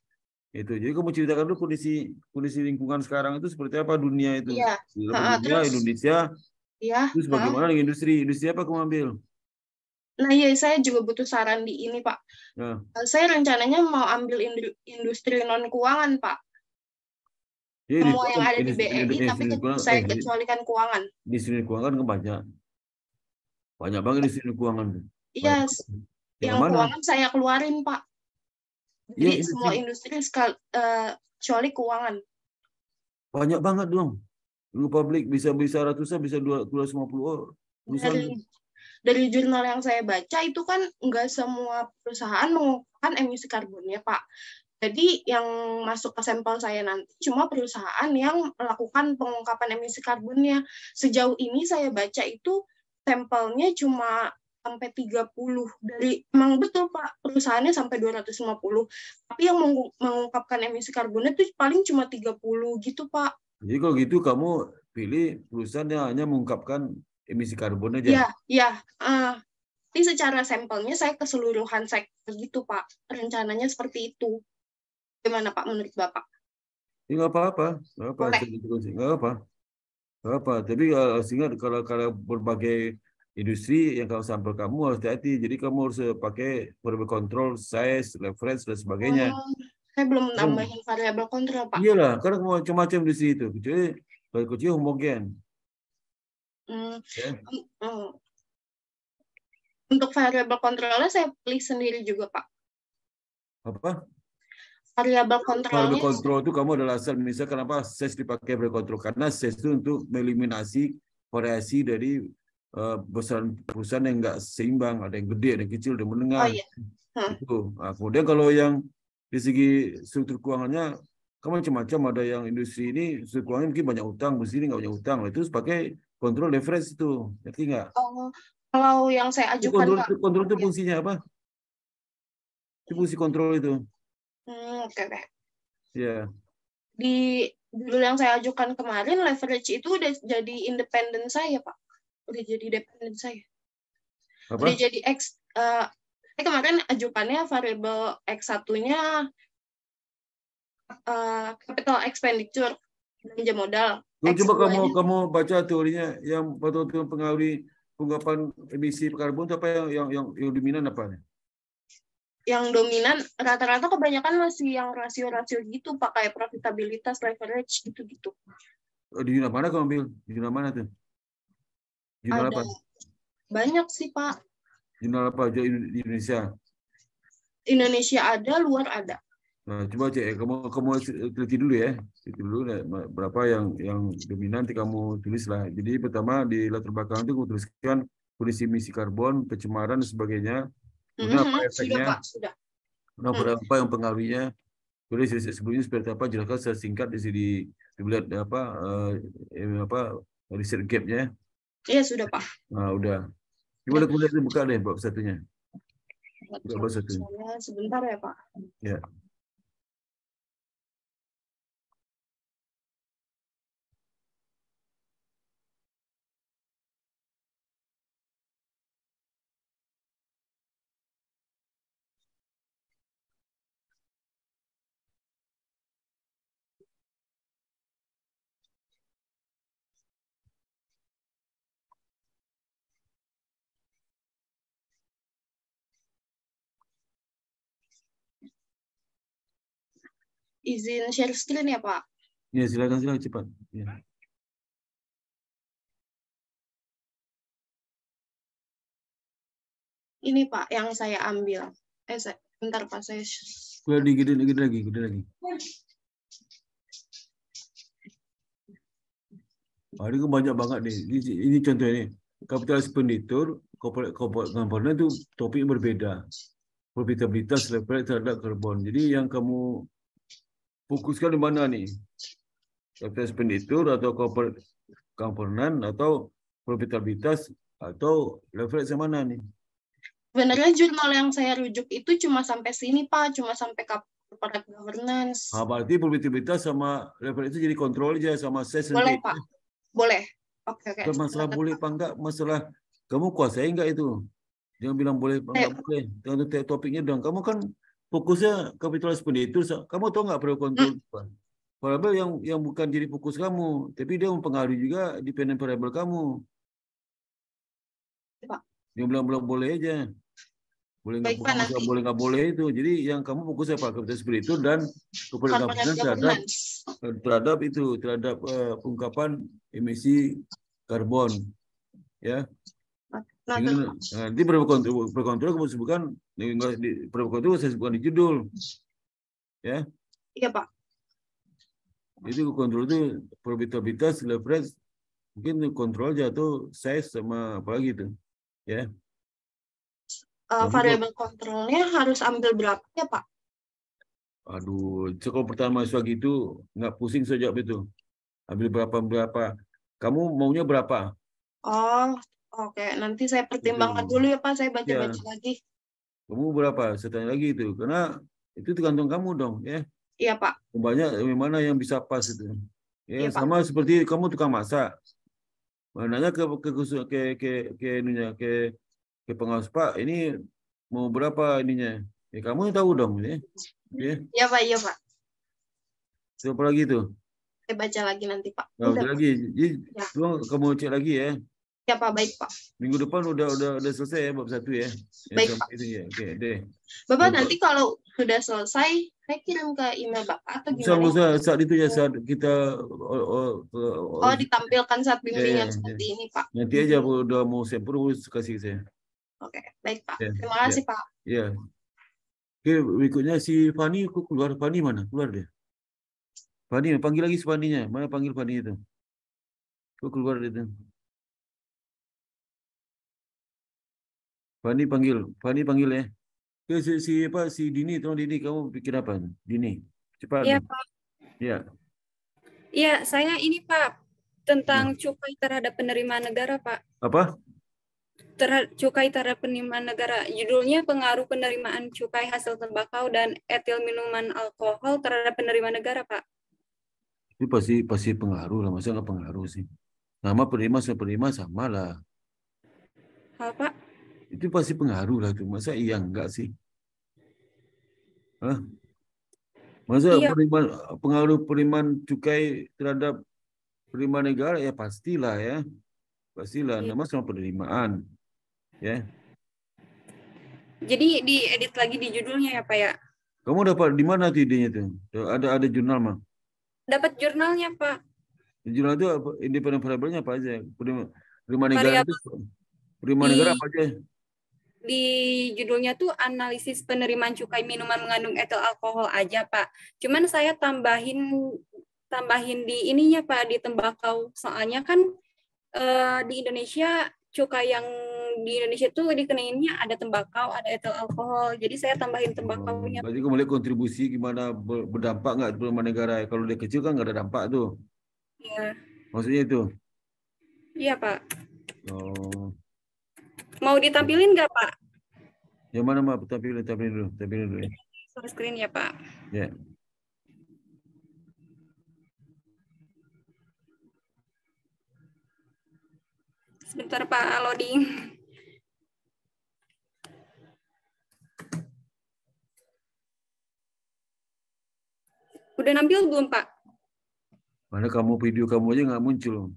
Itu. Jadi kamu ceritakan dulu kondisi kondisi lingkungan sekarang itu seperti apa dunia itu. Iya. Dunia, ha, Indonesia, Ya. Terus bagaimana dengan industri? Industri apa kamu ambil? Nah, iya, saya juga butuh saran di ini, Pak. Nah. Saya rencananya mau ambil industri non keuangan, Pak. Ya, Semua yang ada di BNI, tapi industri, saya eh, kecualikan keuangan. Industri keuangan kan banyak. Banyak banget industri keuangan. Iya, yang, mana? keuangan saya keluarin, Pak. Iya, jadi ya, industri. semua industri sekal, uh, kecuali keuangan. Banyak banget dong. Dulu publik bisa bisa ratusan, bisa dua 250 orang. puluh Dari, gitu. dari jurnal yang saya baca itu kan nggak semua perusahaan mengumpulkan emisi karbonnya, Pak. Jadi yang masuk ke sampel saya nanti cuma perusahaan yang melakukan pengungkapan emisi karbonnya. Sejauh ini saya baca itu sampelnya cuma sampai 30 dari emang betul Pak perusahaannya sampai 250. Tapi yang mengungkapkan emisi karbonnya itu paling cuma 30 gitu Pak. Jadi kalau gitu kamu pilih perusahaan yang hanya mengungkapkan emisi karbon aja. Iya, iya. Uh, ini secara sampelnya saya keseluruhan sektor gitu, Pak. Rencananya seperti itu. Gimana, Pak, menurut Bapak? Ini ya, nggak apa-apa. Nggak apa-apa. Nggak apa-apa. apa. Tapi uh, eh, ingat kalau, kalau berbagai industri yang kamu sampel kamu harus hati-hati. Jadi kamu harus pakai berbagai kontrol, size, reference, dan sebagainya. Oh. Saya belum hmm. nambahin hmm. variabel kontrol, Pak. Iya lah, karena macam-macam di situ. Jadi, kalau kecil homogen. Hmm. Yeah. Hmm. Untuk variabel kontrolnya saya pilih sendiri juga, Pak. Apa? Variabel kontrolnya. Variabel kontrol itu kamu adalah asal. Misalnya kenapa SES dipakai variabel kontrol? Karena SES itu untuk mengeliminasi variasi dari eh, perusahaan perusahaan yang nggak seimbang. Ada yang gede, ada yang kecil, ada yang menengah. Oh, iya. Itu. Nah, kemudian kalau yang di segi struktur keuangannya, kan macam-macam ada yang industri ini struktur keuangannya mungkin banyak utang, industri ini nggak banyak utang. Itu nah, pakai kontrol leverage itu, ngerti nggak? Oh, kalau yang saya ajukan kontrol, Pak. kontrol itu fungsinya apa? Itu fungsi kontrol itu. Hmm, oke okay, iya. deh. Di dulu yang saya ajukan kemarin leverage itu udah jadi independen saya, Pak. Udah jadi dependen saya. Apa? Udah jadi ex eh, ini kemarin ajukannya variabel X1-nya uh, eh, capital expenditure belanja modal. Lu oh, coba kamu kamu baca teorinya yang betul-betul pengaruhi penggapan emisi karbon apa yang yang yang, yang dominan apa Yang dominan rata-rata kebanyakan masih yang rasio-rasio gitu pakai profitabilitas leverage gitu-gitu. Oh, di mana kamu ambil? Di mana tuh? Jurnal apa? Banyak sih Pak. Jurnal apa aja di Indonesia? Indonesia ada, luar ada. Nah, coba cek eh, kamu kamu teliti dulu ya, teliti dulu eh, berapa yang yang dominan nanti kamu tulis lah. Jadi pertama di latar belakang itu kamu tuliskan kondisi misi karbon, pencemaran dan sebagainya. Mhm, sudah -hmm. apa efeknya? Sudah, Pak, sudah. Nah, berapa hmm. yang pengaruhnya? Tulis sebelumnya seperti apa? Jelaskan secara singkat di sini dilihat eh, apa eh, apa riset gapnya. Iya sudah pak. Nah udah. Ini boleh kemudian buka deh bab satunya. Bab satunya. Sebentar ya Pak. Ya. izin share screen ya Pak? Ya silakan silakan cepat. Ya. Ini Pak yang saya ambil. Eh saya, bentar Pak saya. Udah digede gede lagi, gede lagi. Hari ah, ini banyak banget nih. Ini, ini contoh ini. Kapital expenditure, corporate, corporate component itu topik berbeda. Profitabilitas terhadap karbon. Jadi yang kamu fokuskan di mana nih? Capital expenditure atau komponen atau profitabilitas atau leverage yang mana nih? Sebenarnya jurnal yang saya rujuk itu cuma sampai sini Pak, cuma sampai corporate governance. Nah, berarti profitabilitas sama level itu jadi kontrol aja sama saya sendiri? Boleh Pak, ya? boleh. Oke, okay, oke. Okay. Masalah boleh Pak, enggak, masalah kamu kuasai enggak itu? Jangan bilang boleh Pak, enggak boleh. Tentu topiknya dong. Kamu kan fokusnya kapitular itu, Kamu tahu nggak variable kontrol variabel yang yang bukan jadi fokus kamu, tapi dia mempengaruhi juga dependent variable kamu. Pak. Dia bilang-bilang boleh aja. Boleh nggak boleh, boleh nggak boleh itu. Jadi yang kamu fokus apa? Kapitular itu dan kepercayaan terhadap terhadap itu terhadap uh, eh, pengungkapan emisi karbon. Ya. Nah, nah nanti berkontrol, berkontrol kamu sebutkan Nih Enggak di perbuatan itu saya bukan di judul. Ya. Iya, Pak. Jadi kontrol itu probabilitas leverage mungkin kontrol jatuh size sama apa lagi itu. Ya. Uh, variabel kontrolnya harus ambil berapa ya, Pak? Aduh, cukup pertama mahasiswa gitu nggak pusing sejak itu. Ambil berapa berapa. Kamu maunya berapa? Oh, oke. Okay. Nanti saya pertimbangkan dulu ya Pak. Saya ya. baca-baca ya. lagi. Kamu berapa? Saya tanya lagi itu. Karena itu tergantung kamu dong, ya. Iya, Pak. Banyak yang mana yang bisa pas itu. Ya, iya, sama Pak. seperti kamu tukang masak. Nanya ke ke ke ke ke ininya, ke ke pengawas, Pak, ini mau berapa ininya? Ya, kamu tahu dong, ya. Iya, iya Pak, iya, Pak. Siapa lagi itu? Saya baca lagi nanti, Pak. baca nah, lagi. Jadi, ya. kamu cek lagi ya. Ya Pak, baik Pak. Minggu depan udah udah udah selesai ya bab satu ya. ya baik Pak. Itu ya. Oke deh. Bapak, Bapak nanti kalau sudah selesai saya kirim ke email Bapak atau gimana? Saat, saat itu ya saat kita oh, oh, oh, oh ditampilkan saat bimbingan ya, ya, seperti ya. ini Pak. Nanti aja kalau udah mau saya perus kasih saya. Oke, baik Pak. Ya, Terima iya. kasih Pak. Ya. Oke, berikutnya si Fani keluar. Fani mana? Keluar deh. Fani, panggil lagi si Faninya. Mana panggil Fani itu? Kok keluar dia itu Fani panggil, Fani panggil ya. Ke si, si apa si Dini, tolong Dini kamu pikir apa? Dini, cepat. Iya Pak. Iya. Iya, saya ini Pak tentang iya. cukai terhadap penerimaan negara Pak. Apa? Terhadap cukai terhadap penerimaan negara. Judulnya pengaruh penerimaan cukai hasil tembakau dan etil minuman alkohol terhadap penerimaan negara Pak. Ini pasti pasti pengaruh lah, masa nggak pengaruh sih. Nama penerima sama penerima sama lah. Apa? Pak? Itu pasti pengaruh lah tuh. Masa iya enggak sih? Hah? Masa iya. periman, pengaruh periman cukai terhadap periman negara ya pastilah ya. Pastilah iya. nama sama penerimaan. Ya. Jadi diedit lagi di judulnya ya, Pak ya? Kamu dapat di mana tuh idenya tuh? Ada ada jurnal mah? Dapat jurnalnya, Pak. Jurnal itu independen variabelnya apa aja? Periman, periman negara itu periman negara apa aja? di judulnya tuh analisis penerimaan cukai minuman mengandung etil alkohol aja pak. Cuman saya tambahin tambahin di ininya pak di tembakau soalnya kan uh, di Indonesia cukai yang di Indonesia tuh dikenainnya ada tembakau, ada etil alkohol. Jadi saya tambahin tembakau nya. kamu lihat kontribusi gimana berdampak nggak di beberapa negara? Kalau dia kecil kan nggak ada dampak tuh. Iya. Maksudnya itu? Iya pak. Oh. Mau ditampilin nggak Pak? Yang mana Pak? Tampilin, tampilin dulu, tampilin dulu. Ya. screen ya Pak. Ya. Sebentar Pak, loading. Udah nampil belum Pak? Mana kamu video kamu aja nggak muncul.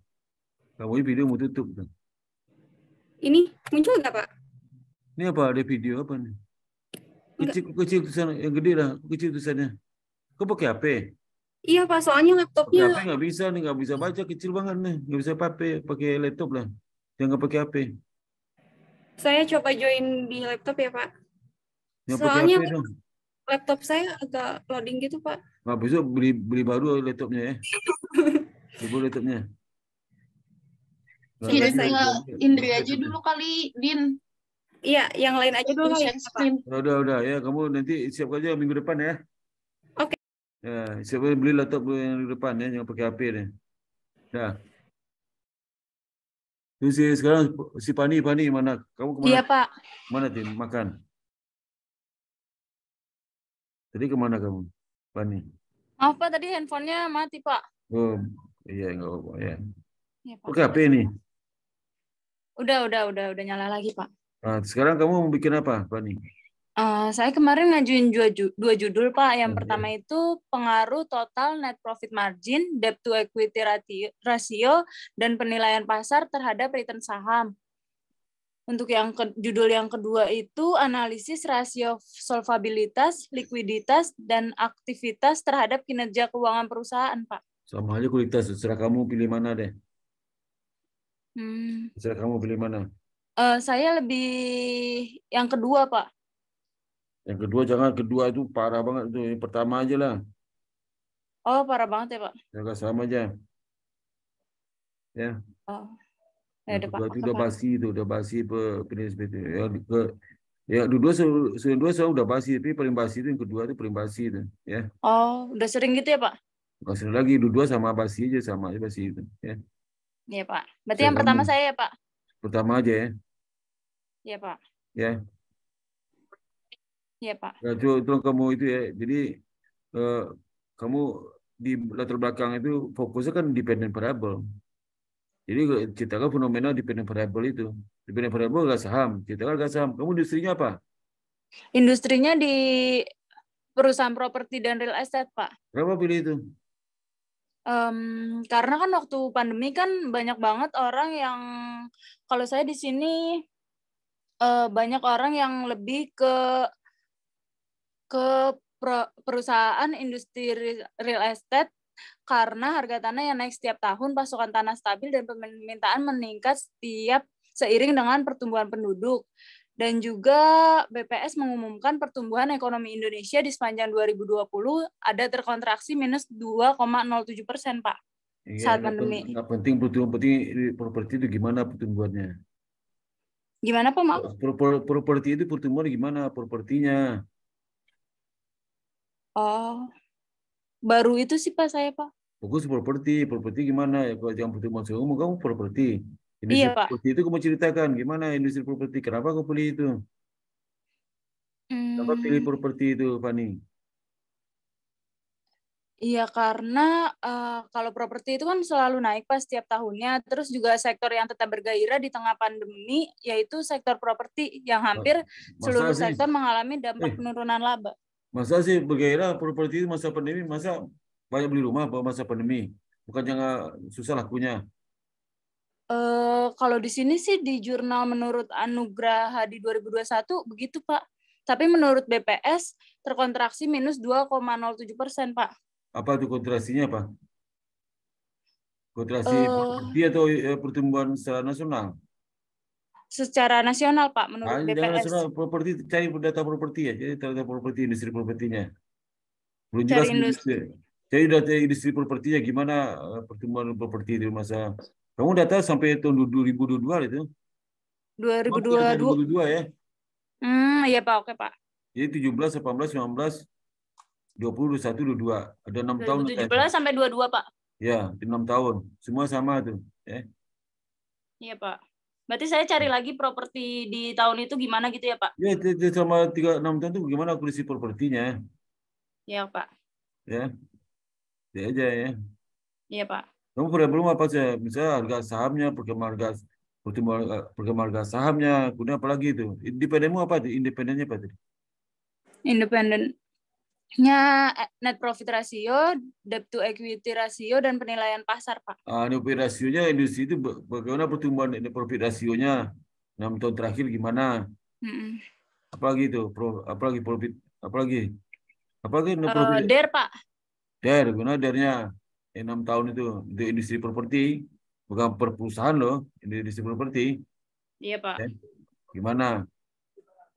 Kamu video mau tutup. Tuh. Ini muncul nggak Pak? Ini apa? Ada video apa nih? Kecil, kecil tulisan yang gede lah, kecil tulisannya. Kau pakai HP? Iya Pak, soalnya laptopnya. Pakai HP nggak bisa nih, nggak bisa baca, kecil banget nih, nggak bisa pakai pakai laptop lah. Jangan pakai HP. Saya coba join di laptop ya Pak. soalnya HP laptop saya agak loading gitu Pak. Nggak bisa beli beli baru laptopnya ya. <laughs> Ibu laptopnya. Kita gitu. ke Indri aja dulu kali, Din. Iya, yang lain aja dulu. yang udah, udah, udah. Ya, kamu nanti siap aja minggu depan ya. Oke. Okay. Ya, siap beli laptop minggu depan ya, jangan pakai HP nih Dah. Itu si sekarang si Pani, Pani mana? Kamu kemana? Iya, Pak. Mana tim makan? Tadi kemana kamu, Pani? Maaf Pak, tadi handphonenya mati Pak. Oh, iya nggak apa-apa ya. ya HP ini. Udah, udah, udah, udah nyala lagi, Pak. Nah, sekarang kamu mau bikin apa, Fani? Uh, eh, saya kemarin ngajuin dua, dua judul, Pak. Yang okay. pertama itu pengaruh total net profit margin, debt to equity ratio, dan penilaian pasar terhadap return saham. Untuk yang ke judul yang kedua itu analisis rasio solvabilitas, likuiditas, dan aktivitas terhadap kinerja keuangan perusahaan, Pak. Sama aja kualitas, terserah kamu pilih mana deh. Hmm. Bisa kamu pilih mana? Uh, saya lebih yang kedua, Pak. Yang kedua jangan kedua itu parah banget itu. Yang pertama aja lah. Oh, parah banget ya, Pak. Jaga sama aja. Ya. Oh. Ya, udah basi itu, udah basi penis itu. Ya, ke Ya, dua sudah dua saya udah basi, tapi paling basi itu yang kedua itu paling basi itu, ya. Oh, udah sering gitu ya, Pak? nggak sering lagi, dua sama basi aja sama aja basi itu, ya. Iya Pak. Berarti saya yang iya, pertama saya ya Pak. Pertama aja ya. Iya Pak. Iya. Iya Pak. Ya, coba, itu kamu itu ya. Jadi eh, kamu di latar belakang itu fokusnya kan dependent variable. Jadi ceritakan fenomena dependent variable itu. Dependent variable gak saham. Ceritakan gak saham. Kamu industrinya apa? Industrinya di perusahaan properti dan real estate, Pak. Kenapa pilih itu? Um, karena kan waktu pandemi kan banyak banget orang yang kalau saya di sini uh, banyak orang yang lebih ke ke perusahaan industri real estate karena harga tanah yang naik setiap tahun, pasokan tanah stabil dan permintaan meningkat setiap seiring dengan pertumbuhan penduduk. Dan juga BPS mengumumkan pertumbuhan ekonomi Indonesia di sepanjang 2020 ada terkontraksi minus 2,07 persen, Pak. Iya, saat pandemi. Nggak penting pertumbuhan properti itu gimana pertumbuhannya? Gimana Pak Maaf? Properti itu pertumbuhan gimana propertinya? Oh, baru itu sih Pak saya Pak. Fokus properti, properti gimana? Ya, kalau Jangan pertumbuhan ngomong, kamu properti. Industri iya, properti itu kamu ceritakan gimana industri properti, kenapa kau pilih itu? Hmm. Kenapa pilih properti itu, Fani? Iya karena uh, kalau properti itu kan selalu naik pas setiap tahunnya. Terus juga sektor yang tetap bergairah di tengah pandemi yaitu sektor properti yang hampir masa seluruh sih? sektor mengalami dampak eh, penurunan laba. Masa sih bergairah properti itu masa pandemi masa banyak beli rumah apa masa pandemi bukan jangan susah lakunya. Eh, kalau di sini sih di jurnal menurut Anugrah di 2021 begitu Pak. Tapi menurut BPS terkontraksi minus 2,07 persen Pak. Apa itu kontraksinya Pak? Kontraksi uh, atau eh, pertumbuhan secara nasional? Secara nasional Pak menurut nah, BPS. Nasional properti cari data properti ya, jadi data properti industri propertinya. Belum jelas cari industri. Jadi data industri propertinya gimana pertumbuhan properti di masa kamu data sampai tahun 2022 itu? 2022. 2022 ya? Hmm, iya Pak, oke Pak. Jadi 17, 18, 19, 20, 21, 22. Ada 6 tahun. 17 sampai 22, Pak. Ya, 6 tahun. Semua sama tuh. Ya. Iya, Pak. Berarti saya cari hmm. lagi properti di tahun itu gimana gitu ya, Pak? Ya, selama 3, 6 tahun itu gimana kondisi propertinya. Iya, Pak. Ya. Ya aja ya. Iya, Pak. Kamu pernah belum apa saja? Misalnya harga sahamnya, perkembangan harga perkembangan, eh, harga sahamnya, kemudian apa lagi itu? Independenmu apa sih Independennya apa tadi? Independennya eh, net profit ratio, debt to equity ratio, dan penilaian pasar, Pak. Ah, net profit ratio-nya industri itu bagaimana pertumbuhan net profit rasionya enam tahun terakhir gimana? Mm -mm. Apalagi itu, pro, apalagi profit, apalagi, apalagi net eh, profit. Uh, der, Pak. Der, gimana dernya? enam tahun itu untuk industri properti bukan perusahaan loh industri properti iya pak ya. gimana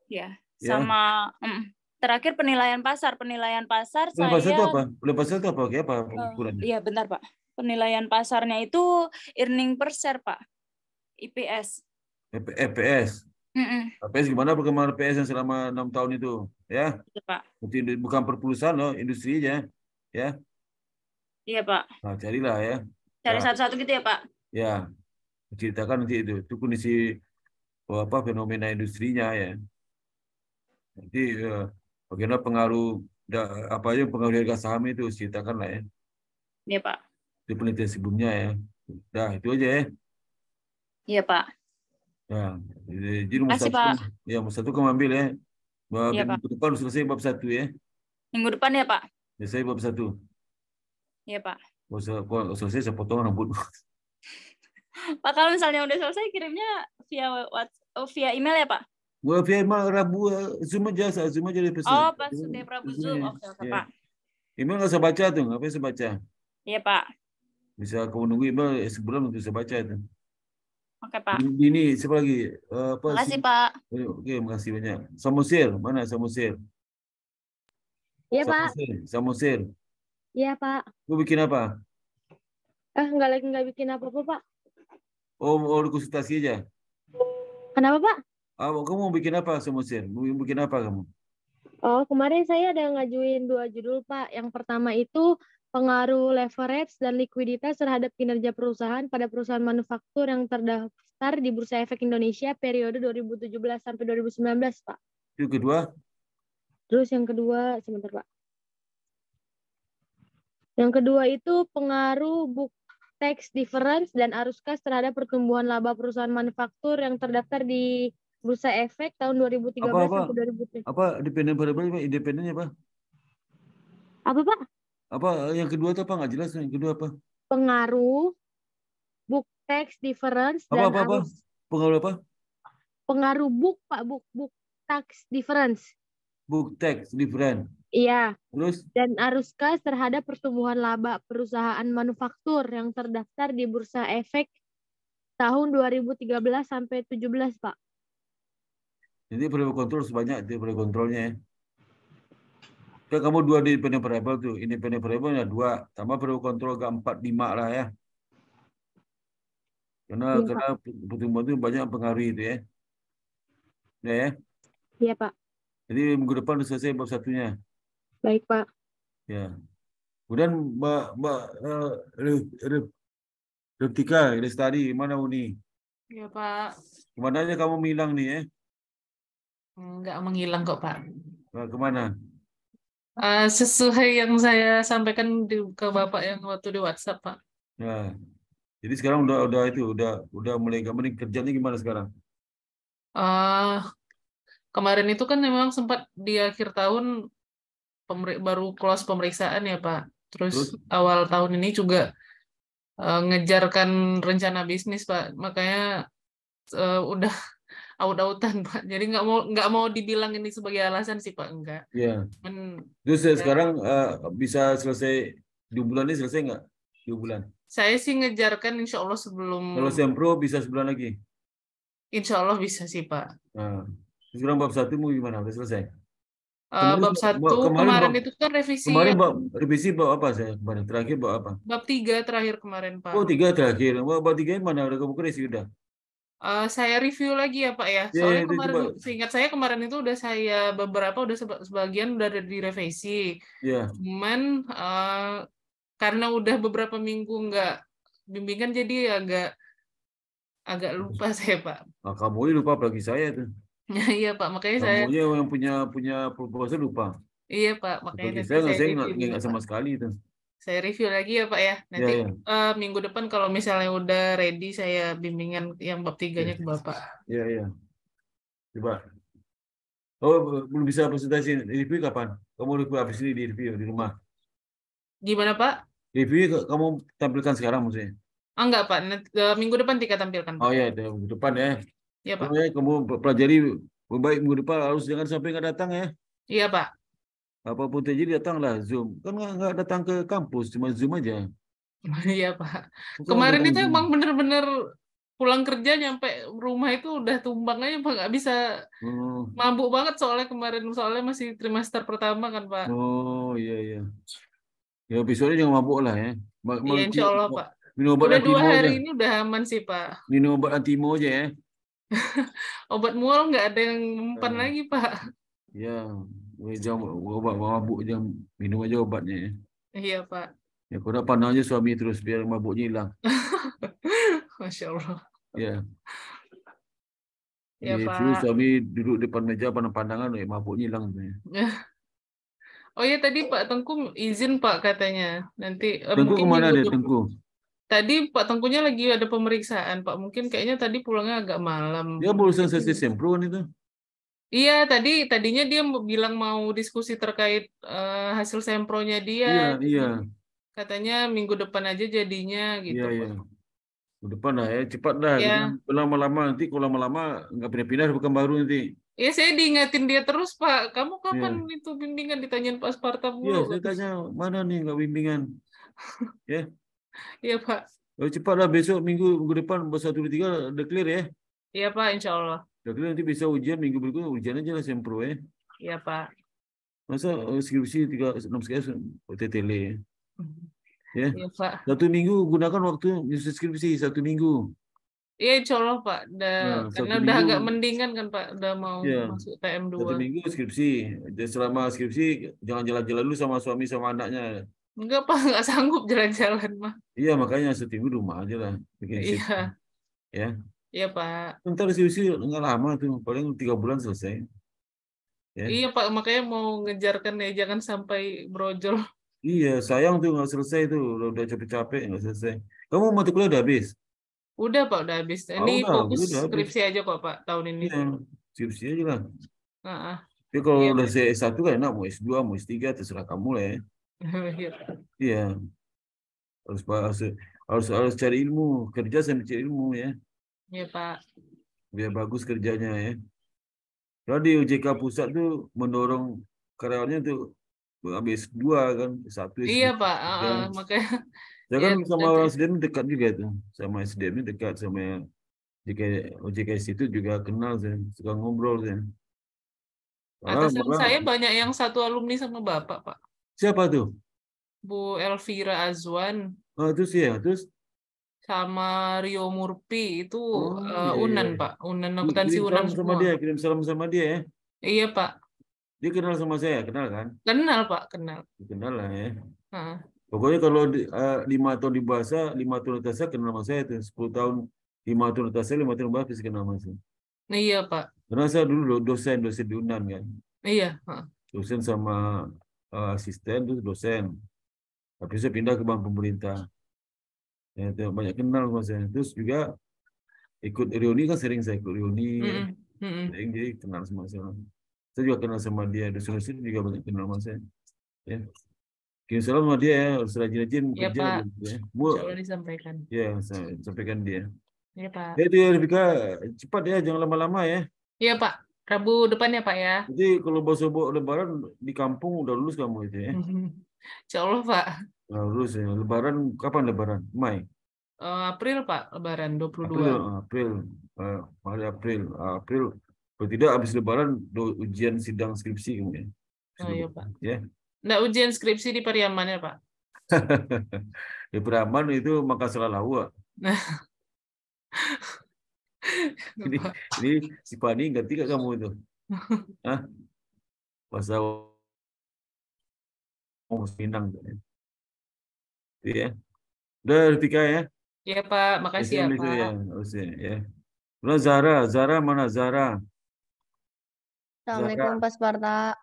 ya, ya. sama mm, terakhir penilaian pasar penilaian pasar penilaian saya pasar itu apa penilaian pasar itu apa Oke, apa eh, ukurannya iya bentar pak penilaian pasarnya itu earning per share pak IPS ips EPS eh, mm -mm. EPS nah, gimana perkembangan EPS yang selama enam tahun itu ya, iya, pak. bukan per perusahaan loh industrinya ya Iya Pak. Nah, carilah ya. Cari satu-satu gitu ya Pak. Ya, ceritakan nanti itu. Itu kondisi oh, apa fenomena industrinya ya. Nanti eh, bagaimana pengaruh apa aja ya, pengaruh harga saham itu ceritakan lah ya. Iya Pak. Itu penelitian sebelumnya ya. dah itu aja ya. Iya Pak. Nah, jadi nomor Kasih, satu, Pak. ya nomor satu kamu ambil ya. Bab ya, minggu depan selesai bab satu ya. Minggu depan ya Pak. Selesai ya, bab satu. Iya, Pak. Selesai saya potong rambut. <laughs> Pak, kalau misalnya udah selesai kirimnya via WhatsApp, oh, via email ya, Pak? Gua via email Rabu Zoom aja, Zoom aja pesan. Oh, pas sudah Rabu Zoom. Oke, iya. Pak. Email nggak saya baca tuh, ngapain saya baca? Iya, Pak. Bisa kamu nunggu email eh, sebulan untuk saya baca itu. Oke, Pak. Ini siapa lagi? Eh, apa? Makasih, Pak. Oke, makasih banyak. Samosir, mana Samosir? Iya, Pak. Samusir. Samosir. Iya, Pak. Mau bikin apa? Eh, enggak lagi enggak bikin apa-apa, Pak. Oh, mau oh, konsultasi aja? Kenapa, Pak? Ah, kamu mau bikin apa semusim? Mau bikin apa kamu? Oh, kemarin saya ada ngajuin dua judul, Pak. Yang pertama itu pengaruh leverage dan likuiditas terhadap kinerja perusahaan pada perusahaan manufaktur yang terdaftar di Bursa Efek Indonesia periode 2017 sampai 2019, Pak. Yang kedua? Terus yang kedua, sebentar, Pak. Yang kedua itu pengaruh book tax difference dan arus kas terhadap pertumbuhan laba perusahaan manufaktur yang terdaftar di Bursa Efek tahun 2013 apa, apa, sampai 2013. Apa dependen variable apa independen apa? Ya, apa Pak? Apa yang kedua itu apa nggak jelas yang kedua apa? Pengaruh book tax difference apa, dan apa, apa? Arus... pengaruh apa? Pengaruh book Pak book book tax difference. Buktek different. Iya. Terus? Dan kas terhadap pertumbuhan laba perusahaan manufaktur yang terdaftar di Bursa Efek tahun 2013 sampai 17, Pak. Jadi perlu kontrol sebanyak itu perlu kontrolnya ya. kamu dua di independent variable tuh. Independent variable ya dua. sama perlu kontrol ke empat, lima lah ya. Karena, ya, karena pertumbuhan itu banyak pengaruh itu ya. Ya ya. Iya Pak. Jadi minggu depan sudah selesai bab satunya. Baik Pak. Ya. Kemudian Mbak Mbak uh, eh, Reptika, dari tadi mana Uni? Ya Pak. Kemana aja kamu hilang nih ya? Eh? Enggak menghilang kok Pak. Nah, kemana? Uh, sesuai yang saya sampaikan di, ke Bapak yang waktu di WhatsApp Pak. Ya. Jadi sekarang udah udah itu udah udah mulai gambar kerjanya gimana sekarang? Uh, kemarin itu kan memang sempat di akhir tahun baru close pemeriksaan ya Pak. Terus, Terus? awal tahun ini juga uh, ngejarkan rencana bisnis Pak. Makanya uh, udah <laughs> out-outan Pak. Jadi nggak mau nggak mau dibilang ini sebagai alasan sih Pak enggak. Ya. Men, Terus ya, sekarang uh, bisa selesai di bulan ini selesai nggak? Di bulan. Saya sih ngejarkan Insya Allah sebelum. Kalau sempro bisa sebulan lagi. Insya Allah bisa sih Pak. Nah sekarang bab satu mau gimana? Sudah selesai? Eh, kemarin, bab satu kemarin, kemarin bab, itu kan revisi. Kemarin ya? bab revisi bab apa saya kemarin? Terakhir bab apa? Bab tiga terakhir kemarin Pak. Oh tiga terakhir. Wah, bab tiga yang mana? Udah kamu revisi udah? Uh, saya review lagi ya Pak ya. Iya, iya, Soalnya yeah, kemarin coba. seingat saya kemarin itu udah saya beberapa udah sebagian udah ada di revisi. Yeah. Cuman uh, karena udah beberapa minggu nggak bimbingan jadi agak agak lupa saya Pak. Nah, kamu lupa bagi saya tuh. <laughs> Iya Pak, makanya saya. Kamunya yang punya punya proposal lupa. Iya Pak, makanya saya nggak saya nggak nggak sama sekali itu. Saya review lagi ya Pak ya. Nanti ya, ya. Uh, minggu depan kalau misalnya udah ready saya bimbingan yang bab tiganya ya. ke Bapak. Iya iya. Coba. Oh belum bisa presentasi review kapan? Kamu review habis ini di review di rumah. Gimana Pak? Review kamu tampilkan sekarang maksudnya? Oh, ah, enggak Pak, eh, minggu depan tiga tampilkan. Pak. Oh iya, minggu depan ya. Iya Pak. Nah, ya, kamu pelajari baik minggu depan harus jangan sampai nggak datang ya. Iya, Pak. Apapun terjadi datanglah Zoom. Kan nggak datang ke kampus, cuma Zoom aja. <laughs> Iya, Pak. Bukan Kemarin itu emang bener-bener pulang kerja nyampe rumah itu udah tumbang aja pak nggak bisa oh. mabuk banget soalnya kemarin soalnya masih trimester pertama kan pak oh iya iya ya episode jangan mabuk lah ya Mal ya, insya Allah pak minum obat udah dua hari aja. ini udah aman sih pak minum obat antimo aja ya <laughs> obat mual nggak ada yang mempan lagi pak ya jam obat mabuk jam minum aja obatnya ya iya pak ya kau dapat aja suami terus biar mabuknya hilang <laughs> masya allah ya Ya, ya Pak. Dulu suami duduk depan meja pandang-pandangan, eh, mabuknya hilang. Ya. <laughs> Oh ya tadi Pak Tengku izin Pak katanya nanti. Eh, Tengku kemana dia Tengku? Tadi Pak Tengkunya lagi ada pemeriksaan, Pak. Mungkin kayaknya tadi pulangnya agak malam. Dia barusan sesi semprun itu. Iya, tadi tadinya dia bilang mau diskusi terkait uh, hasil sempronya dia. Iya, iya. Katanya minggu depan aja jadinya gitu. Iya, iya. Minggu depan lah ya, cepat dah. Iya. Gitu. Lama-lama nanti kalau lama-lama nggak pindah-pindah bukan baru nanti. Iya, saya diingatin dia terus, Pak. Kamu kapan iya. itu bimbingan ditanyain Pak Sparta Iya, saya tanya, mana nih nggak bimbingan? <laughs> ya. <laughs> Iya Pak. Oh, Cepatlah besok minggu minggu depan satu dua tiga udah clear ya. Iya Pak, Insya Allah. Udah clear nanti bisa ujian minggu berikutnya ujian aja lah sempro ya. Iya Pak. Masa eh, skripsi tiga enam sekian OTTL ya? Hmm. ya. Iya Pak. Satu minggu gunakan waktu nyusun skripsi satu minggu. Iya insya Allah Pak, Da, nah, karena udah agak mendingan kan Pak, udah mau ya, masuk pm 2 Satu minggu skripsi, jadi selama skripsi jangan jalan-jalan dulu sama suami sama anaknya. Enggak pak, enggak <laughs> sanggup jalan-jalan mah. Iya makanya setiwi rumah aja lah Iya. Ya. Iya pak. Ntar sih sih nggak lama tuh, paling tiga bulan selesai. Ya. Iya pak, makanya mau ngejarkan ya jangan sampai brojol. Iya sayang tuh nggak selesai tuh, udah capek-capek nggak selesai. Kamu mau kuliah udah habis? Udah pak, udah habis. Oh, ini udah, fokus udah skripsi habis. aja kok pak tahun ini. Iya, skripsi aja lah. Uh -uh. Tapi kalau iya, udah saya S1 kan enak, mau S2, mau S3, terserah kamu lah ya. <laughs> Iya. iya. Harus harus harus harus cari ilmu, kerja sambil cari ilmu ya. Iya, Pak. Biar bagus kerjanya ya. Kalau di UJK pusat tuh mendorong karyawannya tuh habis dua kan satu iya pak uh, uh, makanya ya kan iya, sama orang SDM dekat juga tuh, sama SDM dekat sama OJK itu juga kenal sih, suka ngobrol sih. atas saya banyak yang satu alumni sama bapak pak Siapa tuh? Bu Elvira Azwan. Oh, terus ya, terus sama Rio Murpi itu oh, uh, iya, Unan Pak, Unan akuntansi Unan semua. sama dia, kirim salam sama dia ya. Iya Pak. Dia kenal sama saya, kenal kan? Kenal Pak, kenal. Kenal lah ya. Nah. Pokoknya kalau uh, lima tahun di bahasa, lima tahun di bahasa kenal sama saya itu. Sepuluh tahun lima tahun di bahasa, lima tahun di bahasa pasti kenal sama saya. Iya Pak. Karena saya dulu dosen, dosen di Unan kan. Iya. Dosen sama Eh, asisten itu dosen. Tapi saya pindah ke bank pemerintah. Ya, banyak kenal sama saya. Terus juga ikut reuni kan sering saya ikut reuni. Mm -hmm. jadi kenal sama saya. Saya juga kenal sama dia. Dosen-dosen juga banyak kenal sama saya. Ya. Kirim salam sama dia ya. Harus rajin-rajin ya, kerja. Pak. Gitu ya. Bu, disampaikan. Ya, saya sampaikan dia. Ya, Pak. Ya, itu ya, Rifika. Cepat ya. Jangan lama-lama ya. Iya, Pak. Rabu depan ya Pak ya. Jadi kalau bahasa lebaran di kampung udah lulus kamu itu ya? <laughs> Insya Allah Pak. Udah lulus ya. Lebaran kapan lebaran? Mei. Uh, eh, April Pak, lebaran 22. April, April. Uh, April. Uh, April. Kalau tidak habis lebaran do, ujian sidang skripsi ya. Oh iya Pak. Ya. Nah, ujian skripsi di Pariaman ya Pak. <laughs> di Pariaman itu maka selalu. lawa. <laughs> ini, ini si pani ngerti gak kamu itu? Hah? Bahasa Oh, Minang. Iya. Udah Ritika ya? Iya Pak, makasih ya, Islam ya Pak. Ya, harusnya, ya. Zara, Zara mana Zara? Assalamualaikum Pak Sparta.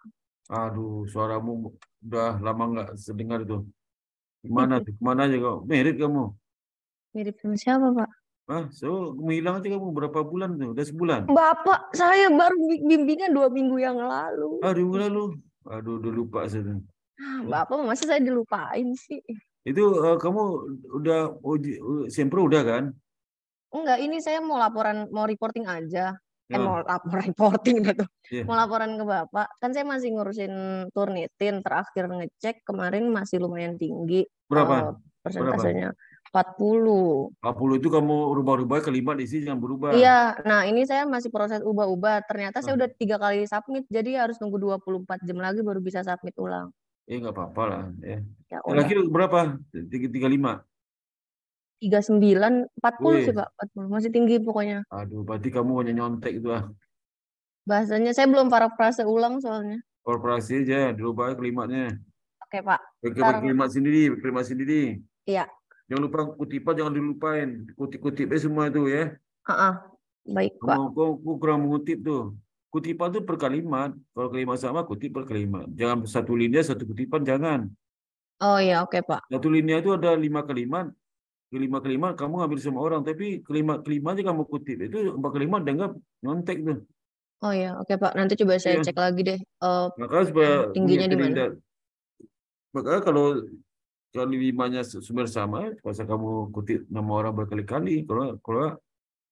Aduh, suaramu udah lama nggak sedengar itu. Gimana? Gimana aja kok? Mirip kamu. Mirip sama siapa Pak? Ah, so menghilang aja kamu berapa bulan tuh? Udah sebulan. Bapak, saya baru bimbingan dua minggu yang lalu. Ah, dua minggu lalu. Aduh, udah lupa saya. Ah, bapak masih saya dilupain sih. Itu uh, kamu udah uji, oh, oh, sempro udah kan? Enggak, ini saya mau laporan, mau reporting aja. Eh, oh. Eh, mau laporan <laughs> reporting gitu. Yeah. Mau laporan ke Bapak. Kan saya masih ngurusin turnitin, terakhir ngecek kemarin masih lumayan tinggi. Berapa? Uh, persentasenya. Berapa? 40. 40 itu kamu rubah-rubah ke di isi yang berubah. Iya, nah ini saya masih proses ubah-ubah. Ternyata saya ah. udah tiga kali submit, jadi harus nunggu 24 jam lagi baru bisa submit ulang. eh nggak apa-apa lah. Ya. ya Lagi berapa? 35? 39, 40 Wih. sih Pak. 40. Masih tinggi pokoknya. Aduh, berarti kamu hanya nyontek itu ah. Bahasanya saya belum parafrase ulang soalnya. Parafrase aja, dirubah kelimatnya Oke Pak. Pakai sendiri, kalimat sendiri. Iya. Jangan lupa kutipan jangan dilupain. Kutip-kutipnya semua itu ya. Uh -uh. Baik, Pak. Kamu aku kurang mengutip tuh. Kutipan tuh per kalimat. Kalau kalimat sama, kutip per kalimat. Jangan satu linia, satu kutipan, jangan. Oh iya, oke okay, Pak. Satu linia itu ada lima kalimat. Kelima kalimat kamu ngambil semua orang, tapi kelima kelima aja kamu kutip itu empat kalimat dianggap nyontek tuh. Oh iya, oke okay, Pak. Nanti coba saya ya. cek lagi deh. Uh, Maka supaya tingginya di mana? Maka kalau kalau limanya sumber sama, masa kamu kutip nama orang berkali-kali. Kalau kalau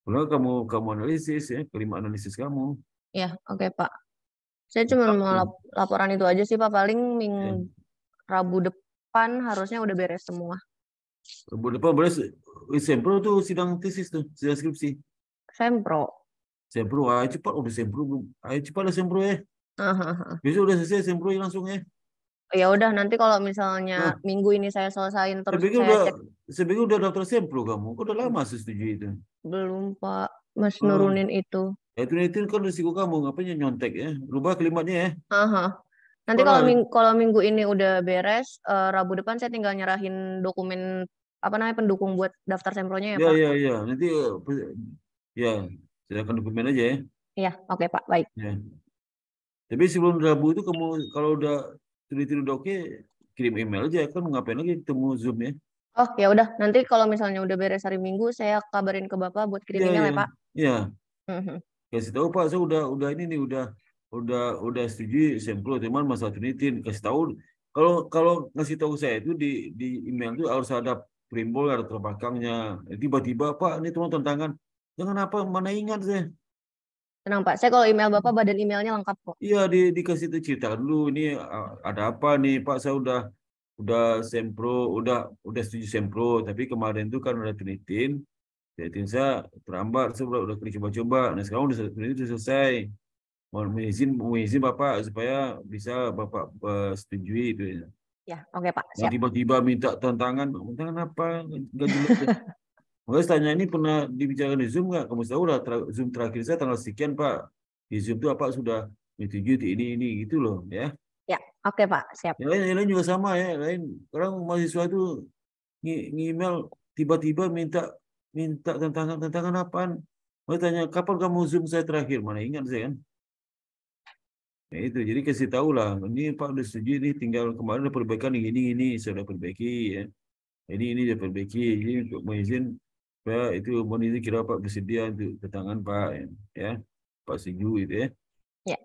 kalau kamu kamu analisis ya, kelima analisis kamu. Ya, oke okay, Pak. Saya cuma mau lap laporan itu aja sih Pak. Paling ming ya. Rabu depan harusnya udah beres semua. Rabu depan beres. Eh, sempro tuh sidang tesis tuh, sidang skripsi. Sempro. Sempro, ayo cepat udah sempro Ayo cepat lah sempro ya. Uh ah, -huh. Ah, ah. Besok udah selesai sempro ya, langsung ya ya udah nanti kalau misalnya nah, minggu ini saya selesaiin terus seminggu saya udah, cek. Seminggu udah daftar sempro kamu, udah lama sih setuju itu. Belum pak, mas hmm. nurunin itu. Ya, itu itu kan risiko kamu, ngapain nyontek ya? Rubah kelimatnya ya. Aha. Nanti kalau ya? ming kalau minggu ini udah beres, uh, Rabu depan saya tinggal nyerahin dokumen apa namanya pendukung buat daftar sempronya ya, ya Pak. Iya, iya, Nanti eh, ya, silakan dokumen aja ya. Iya, oke okay, Pak. Baik. Ya. Tapi sebelum Rabu itu kamu kalau udah Trinity Doke kirim email aja kan ngapain lagi ketemu Zoom ya. Oh ya udah nanti kalau misalnya udah beres hari Minggu saya kabarin ke Bapak buat kirim yeah, email ya, iya. Pak. Iya. Yeah. Mhm. Kasih tahu Pak saya udah udah ini nih udah udah udah setuju sampel teman masalah Trinity kasih tahu kalau kalau ngasih tahu saya itu di di email itu harus ada primbol ada terbakangnya tiba-tiba Pak ini teman tantangan jangan apa mana ingat saya Tenang Pak, saya kalau email Bapak badan emailnya lengkap kok. Iya, di dikasih itu cerita dulu ini eh, ada apa nih Pak? Saya udah udah sempro, udah udah setuju sempro, tapi kemarin itu kan udah tinitin, tinitin saya terambat, saya udah, udah coba-coba. Nah, sekarang udah tinitin sudah selesai. Mohon izin, izin Bapak supaya bisa Bapak uh, setujui itu. Ya, ya oke okay, Pak. Tiba-tiba minta tantangan, tantangan apa? Gak jelas. <laughs> Makanya tanya ini pernah dibicarakan di Zoom nggak? Kamu tahu lah Zoom terakhir saya tanggal sekian Pak. Di Zoom itu apa sudah ditunjuk ini ini gitu loh ya. Ya, oke okay, Pak, siap. Yang lain, yang lain juga sama ya. Lain orang mahasiswa itu ngemail tiba-tiba minta minta tantangan tantangan apaan? Mau tanya kapan kamu Zoom saya terakhir? Mana ingat saya kan? Ya itu jadi kasih tahu lah ini Pak udah setuju ini tinggal kemarin perbaikan ini ini saya perbaiki ya ini ini sudah perbaiki. ini untuk mengizin Pak itu mohon ini kira Pak bersedia untuk ketangan Pak ya Pak Siju itu ya. Ya.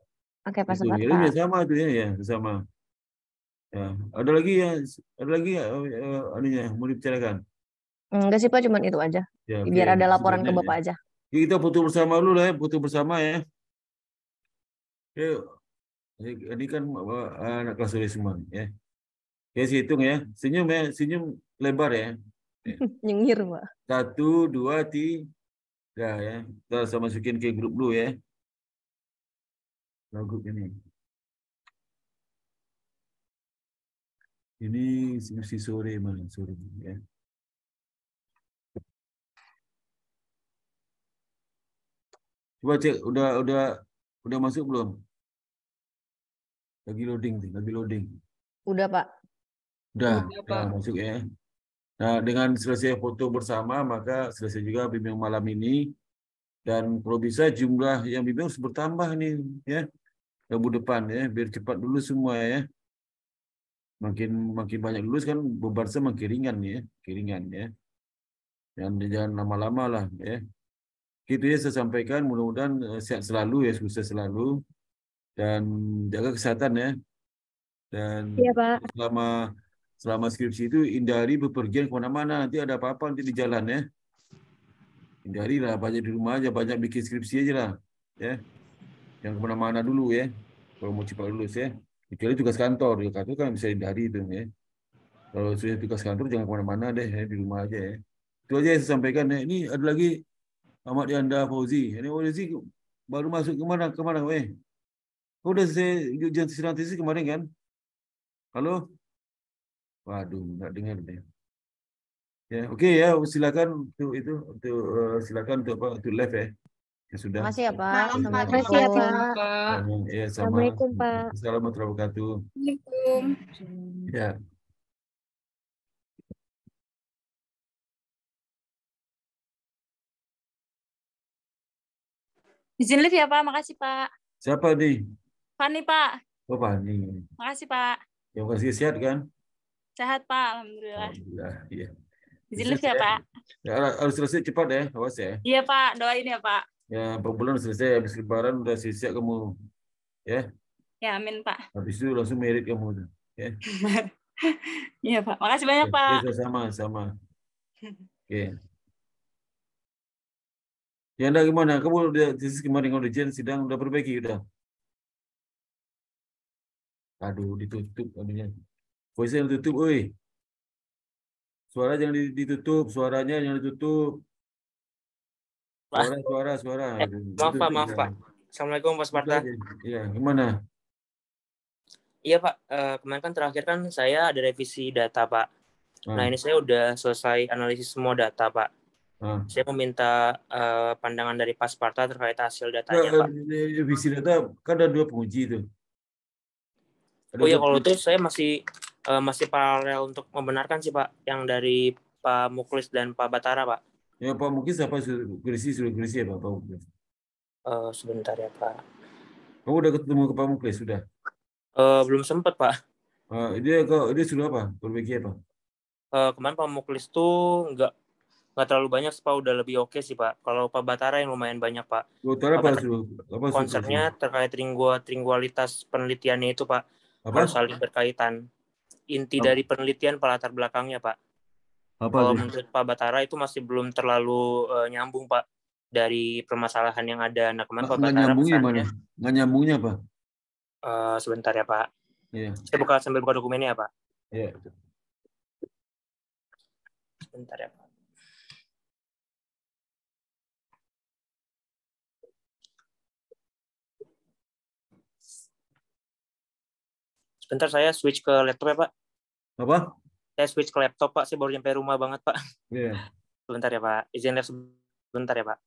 Oke Pak Sobat. Itu, ya, sama itu ya, ya sama. Ya. Ada lagi ya, ada lagi ya, uh, anunya mau dibicarakan. Enggak sih Pak, cuma itu aja. Ya, Biar ada laporan ke Bapak ya. aja. Ya, kita butuh bersama dulu lah ya, foto bersama ya. oke ya, ini kan anak kelas semua ya. Ya, saya hitung ya. Senyum ya, senyum lebar ya. Iya. <laughs> Nyengir, Pak. Satu, dua, tiga ya. Kita saya masukin ke grup dulu ya. lagu grup ini. Ini masih sore malam sore ya. Coba cek udah udah udah masuk belum? Lagi loading lagi loading. Udah, Pak. Udah, udah, udah masuk ya. Nah, dengan selesai foto bersama, maka selesai juga bimbing malam ini. Dan kalau bisa jumlah yang bimbing harus bertambah nih, ya. Rabu depan ya, biar cepat dulu semua ya. Makin makin banyak lulus kan beban saya makin ringan ya, kiringan ya. Dan jangan lama-lama lah ya. Gitu ya saya sampaikan, mudah-mudahan eh, sehat selalu ya, sukses selalu. Dan jaga kesehatan ya. Dan ya, Pak. selama Selama skripsi itu hindari bepergian kemana-mana. Nanti ada apa-apa nanti di jalan ya. hindari lah banyak di rumah aja, banyak bikin skripsi aja lah. Ya. yang kemana-mana dulu ya. Kalau mau cepat lulus ya. Kecuali tugas kantor. ya kantor kan bisa hindari itu ya. Kalau sudah tugas kantor jangan kemana-mana deh ya. Di rumah aja ya. Itu aja yang saya sampaikan. Ya. Ini ada lagi Ahmad Yanda Fauzi. Ini Fauzi oh, baru masuk kemana kemana weh Kau udah selesai ujian tesis kemarin kan? Halo? Waduh, nggak dengar deh. Ya, oke okay, ya, silakan untuk itu untuk uh, silakan untuk apa untuk live ya. Ya sudah. kasih ya, Pak. Terima kasih ya, Pak. Ya, Assalamualaikum, Pak. Assalamualaikum warahmatullahi wabarakatuh. Ya. Izin live ya, Pak. Makasih, Pak. Siapa nih? Fani, Pak. Oh, Fani. Makasih, Pak. Ya, makasih sehat kan? Sehat Pak, alhamdulillah. Alhamdulillah, iya. Izin ya Pak. Ya, harus selesai cepat ya, awas ya. Iya Pak, doain ya Pak. Ya, empat bulan selesai, habis lebaran udah selesai kamu. Ya. Ya, amin Pak. Habis itu langsung merit kamu. Ya. <laughs> Iya Pak, makasih banyak ya, Pak. Ya, sama, sama. <laughs> Oke. Okay. Ya, anda gimana? Kamu udah tesis kemarin ujian sidang udah perbaiki udah. Aduh, ditutup anunya. Voice yang tutup, oi. Suara jangan ditutup, suaranya jangan ditutup. Suara, suara, suara. Eh, maaf Pak, maaf ya. Pak. Assalamualaikum Pak Sparta. Iya, gimana? Iya Pak, eh, kemarin kan terakhir kan saya ada revisi data Pak. Hmm. Nah ini saya udah selesai analisis semua data Pak. Hmm. Saya meminta uh, eh, pandangan dari Pak Sparta terkait hasil datanya nah, Pak. Eh, revisi data kan ada dua penguji itu. Ada oh iya kalau itu saya masih uh, masih paralel untuk membenarkan sih Pak yang dari Pak Muklis dan Pak Batara Pak. Ya Pak Muklis apa sudah krisis ya Pak Pak Muklis. Uh, sebentar ya Pak. Kamu udah ketemu ke Pak Muklis sudah? Uh, belum sempat Pak. Uh, dia kok ini sudah apa berbagi apa? Uh, kemarin Pak Muklis tuh nggak nggak terlalu banyak pak udah lebih oke okay sih pak kalau pak Batara yang lumayan banyak pak Batara apa, sih? konsernya terkait ringgua ringgualitas penelitiannya itu pak apa? saling berkaitan inti oh. dari penelitian pelatar belakangnya pak. Apa Kalau menurut Pak Batara itu masih belum terlalu uh, nyambung pak dari permasalahan yang ada. Nah kemarin Pak, Pak Batara nyambungnya mana? Ya. nggak nyambungnya pak? Uh, sebentar ya pak. Yeah. Saya buka sambil buka dokumennya ya, pak. Yeah. Sebentar ya pak. Bentar saya switch ke laptop ya Pak. Apa? Saya switch ke laptop Pak, saya baru nyampe rumah banget Pak. Iya. Yeah. Sebentar ya Pak, izin sebentar ya Pak.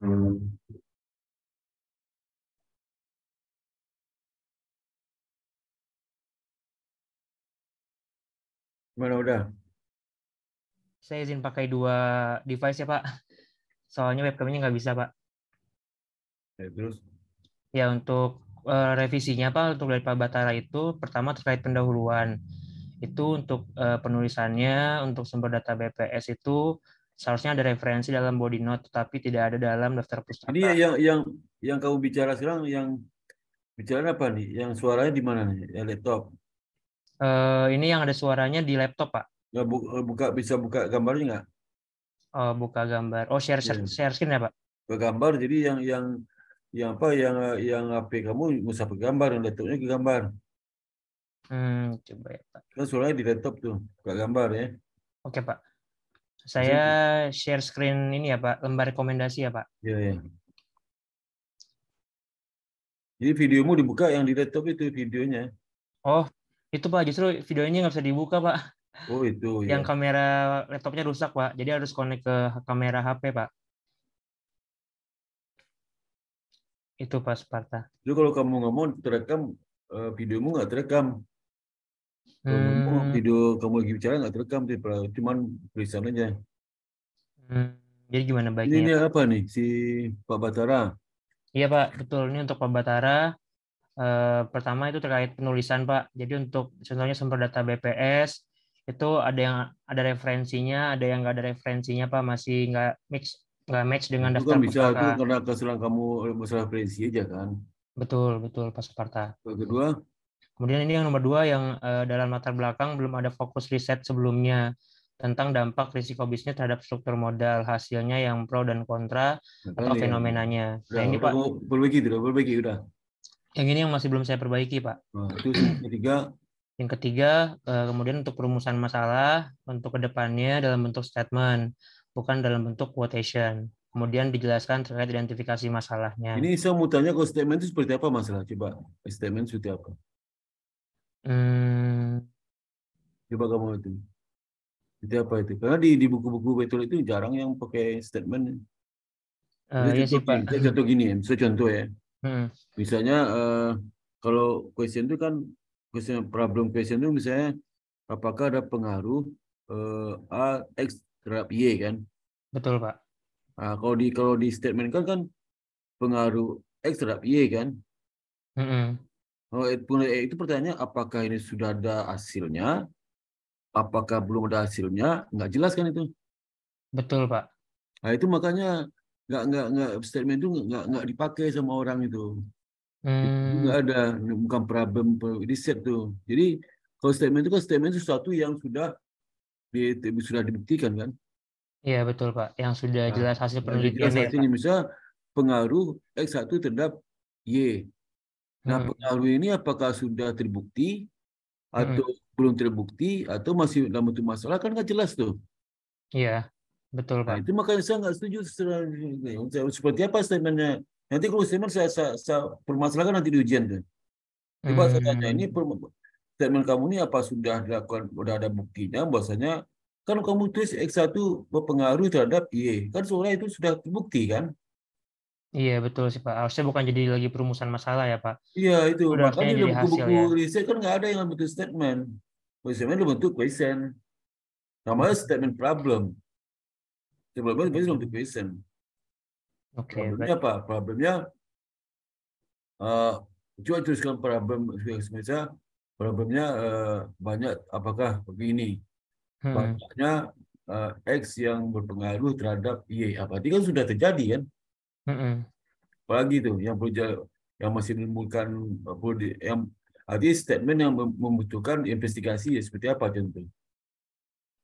Mana udah? Saya izin pakai dua device ya Pak. Soalnya webcamnya nggak bisa Pak. Ya, terus? Ya untuk uh, revisinya Pak untuk dari Pak Batara itu pertama terkait pendahuluan. Itu untuk uh, penulisannya untuk sumber data BPS itu seharusnya ada referensi dalam body note tetapi tidak ada dalam daftar pustaka. Ini yang yang yang kamu bicara sekarang yang bicara apa nih? Yang suaranya di mana nih? Ya, laptop. Uh, ini yang ada suaranya di laptop, Pak. Ya, eh, buka bisa buka gambarnya nggak? Oh, buka gambar. Oh, share share, yeah. share screen ya, Pak? Buka gambar. Jadi yang yang yang apa yang yang HP kamu nggak usah gambar, yang laptopnya ke gambar. Hmm, coba ya, Pak. Kan suaranya di laptop tuh, buka gambar ya. Oke, Pak saya gitu. share screen ini ya Pak, lembar rekomendasi ya Pak. Iya, iya. Jadi videomu dibuka yang di laptop itu videonya. Oh, itu Pak justru videonya nggak bisa dibuka Pak. Oh itu. <laughs> Iya. Yang kamera laptopnya rusak Pak, jadi harus connect ke kamera HP Pak. Itu Pak Sparta. Jadi kalau kamu nggak mau terekam, eh, videomu nggak terekam. Hmm. Kalau video kamu lagi bicara nggak terekam, cuma tulisan aja. Hmm. Jadi gimana baiknya? Ini, ini apa nih si Pak Batara? Iya Pak, betul. Ini untuk Pak Batara. E, pertama itu terkait penulisan Pak. Jadi untuk contohnya sumber data BPS itu ada yang ada referensinya, ada yang nggak ada referensinya Pak, masih nggak mix nggak match dengan itu kan daftar kan bisa itu karena kesalahan kamu masalah referensi aja kan. Betul, betul Pak Separta. Kedua. kedua? Kemudian ini yang nomor dua yang uh, dalam latar belakang belum ada fokus riset sebelumnya tentang dampak risiko bisnis terhadap struktur modal, hasilnya yang pro dan kontra Betul atau ya. fenomenanya. Udah, nah, ini udah, Pak. Perbaiki, udah perbaiki, udah. Yang ini yang masih belum saya perbaiki, Pak. Nah, itu yang ketiga. Yang ketiga, eh, kemudian untuk perumusan masalah untuk kedepannya dalam bentuk statement, bukan dalam bentuk quotation kemudian dijelaskan terkait identifikasi masalahnya. Ini saya mau tanya kalau statement itu seperti apa masalah? Coba statement seperti apa? Mmm. Coba kamu itu. Itu apa itu? Karena di di buku-buku betul itu jarang yang pakai statement. Uh, eh, Jadi iya sih, contoh, Pak. contoh gini ya, misalnya contoh ya. Hmm. Misalnya uh, kalau question itu kan question problem question itu misalnya apakah ada pengaruh uh, A X terhadap Y kan? Betul, Pak. Nah, kalau di kalau di statement kan kan pengaruh X terhadap Y kan? -hmm. Eh, itu pertanyaannya apakah ini sudah ada hasilnya? Apakah belum ada hasilnya? Nggak jelas kan itu? Betul Pak. Nah itu makanya nggak nggak nggak statement itu nggak nggak dipakai sama orang itu. Hmm. Nggak ada bukan problem riset tuh. Jadi kalau statement itu kan statement itu sesuatu yang sudah di, sudah dibuktikan kan? Iya betul Pak. Yang sudah nah, jelas hasil penelitian. Nah, jelas hasilnya ya, misalnya pengaruh X1 terhadap Y Nah, hmm. pengaruh ini apakah sudah terbukti hmm. atau hmm. belum terbukti atau masih dalam bentuk masalah kan nggak jelas tuh. Iya, betul nah, pak. Nah, itu makanya saya nggak setuju seperti apa statementnya. Nanti kalau statement saya, saya, saya permasalahkan nanti di ujian tuh. Coba hmm. saya tanya ini hmm. statement kamu ini apa sudah dilakukan sudah ada buktinya bahwasanya kan kamu tulis X1 berpengaruh terhadap Y. Kan soalnya itu sudah terbukti kan? Iya betul sih Pak. Harusnya bukan jadi lagi perumusan masalah ya Pak. Iya itu Udah makanya dalam buku-buku ya. riset kan nggak ada yang bentuk statement. statement itu bentuk question. Namanya statement problem. Statement problem itu bentuk question. Oke. Okay, Problemnya apa? Problemnya uh, eh, cuma tuliskan problem misalnya problemnya uh, banyak apakah begini hmm. banyaknya uh, X yang berpengaruh terhadap Y apa itu kan sudah terjadi kan Apalagi tuh yang punya yang masih menemukan yang arti statement yang membutuhkan investigasi ya seperti apa contoh.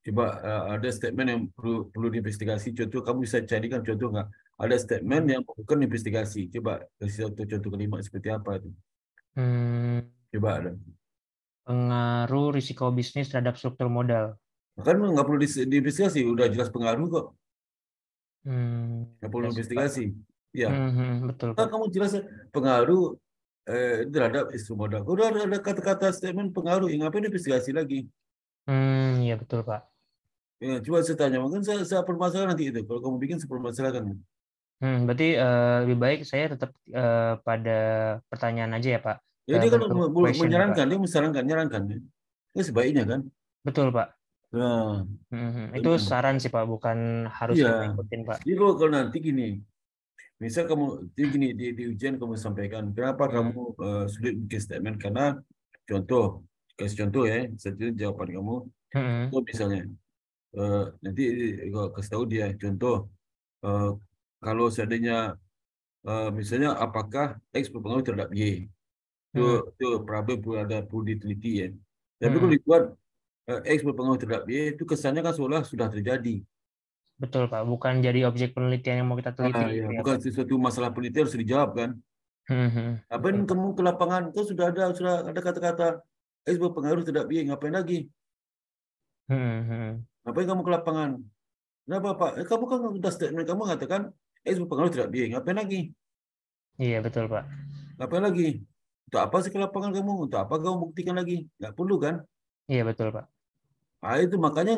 coba uh, ada statement yang perlu perlu diinvestigasi. Contoh kamu bisa carikan contoh nggak Ada statement yang bukan investigasi. Coba kasih satu contoh kelima seperti apa itu. Hmm. Coba ada. Pengaruh risiko bisnis terhadap struktur modal. Kan nggak perlu diinvestigasi, udah jelas pengaruh kok. Hmm, nggak perlu investigasi ya hmm, betul kan kamu jelas pengaruh eh, terhadap isu modal. udah ada, kata-kata statement pengaruh ya, ngapain investigasi lagi hmm ya betul pak ya coba saya tanya mungkin saya, saya permasalahan nanti itu kalau kamu bikin saya permasalahkan Hmm, berarti uh, lebih baik saya tetap uh, pada pertanyaan aja ya Pak. Ya dia kan menyarankan, dia menyarankan, nyarankan. Ya sebaiknya kan. Betul Pak. Nah, hmm, hmm itu saran sih Pak, bukan harus ya. ikutin Pak. Jadi kalau nanti gini, Misal kamu gini di, di ujian kamu sampaikan kenapa kamu uh, sulit bikin statement karena contoh kasih contoh ya satu jawaban kamu hmm. misalnya uh, nanti eh, kalau kasih tahu dia contoh uh, kalau seandainya uh, misalnya apakah X berpengaruh terhadap Y itu hmm. itu problem perlu ada perlu diteliti ya tapi hmm. kalau mm-hmm. dibuat uh, X berpengaruh terhadap Y itu kesannya kan seolah sudah terjadi Betul Pak, bukan jadi objek penelitian yang mau kita teliti. Ah, iya. gitu ya. Bukan sesuatu masalah penelitian harus dijawab kan. Hmm, hmm. Apa yang kamu ke lapangan kau sudah ada sudah ada kata-kata eh pengaruh tidak biaya ngapain lagi? Hmm, apa yang kamu ke lapangan? Kenapa Pak? Eh, kamu kan sudah statement kamu mengatakan eh pengaruh tidak biaya ngapain lagi? Iya betul Pak. Ngapain lagi? Untuk apa sih ke lapangan kamu? Untuk apa kamu buktikan lagi? Nggak perlu kan? Iya betul Pak. Nah, itu makanya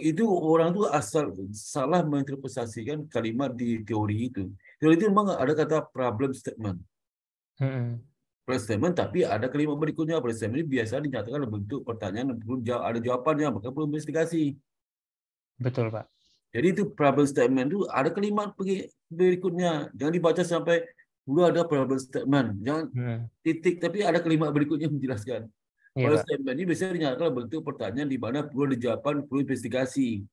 itu orang itu asal salah menginterpretasikan kalimat di teori itu. Teori itu memang ada kata problem statement. Hmm. Problem statement, tapi ada kalimat berikutnya. Problem statement ini biasa dinyatakan dalam bentuk pertanyaan dan perlu jawab, ada jawabannya, maka perlu investigasi. Betul, Pak. Jadi itu problem statement itu ada kalimat berikutnya. Jangan dibaca sampai dulu ada problem statement, jangan hmm. titik, tapi ada kalimat berikutnya menjelaskan. Ya, Kalau statement ini biasanya dinyatakan bentuk pertanyaan di mana perlu jawaban perlu investigasi.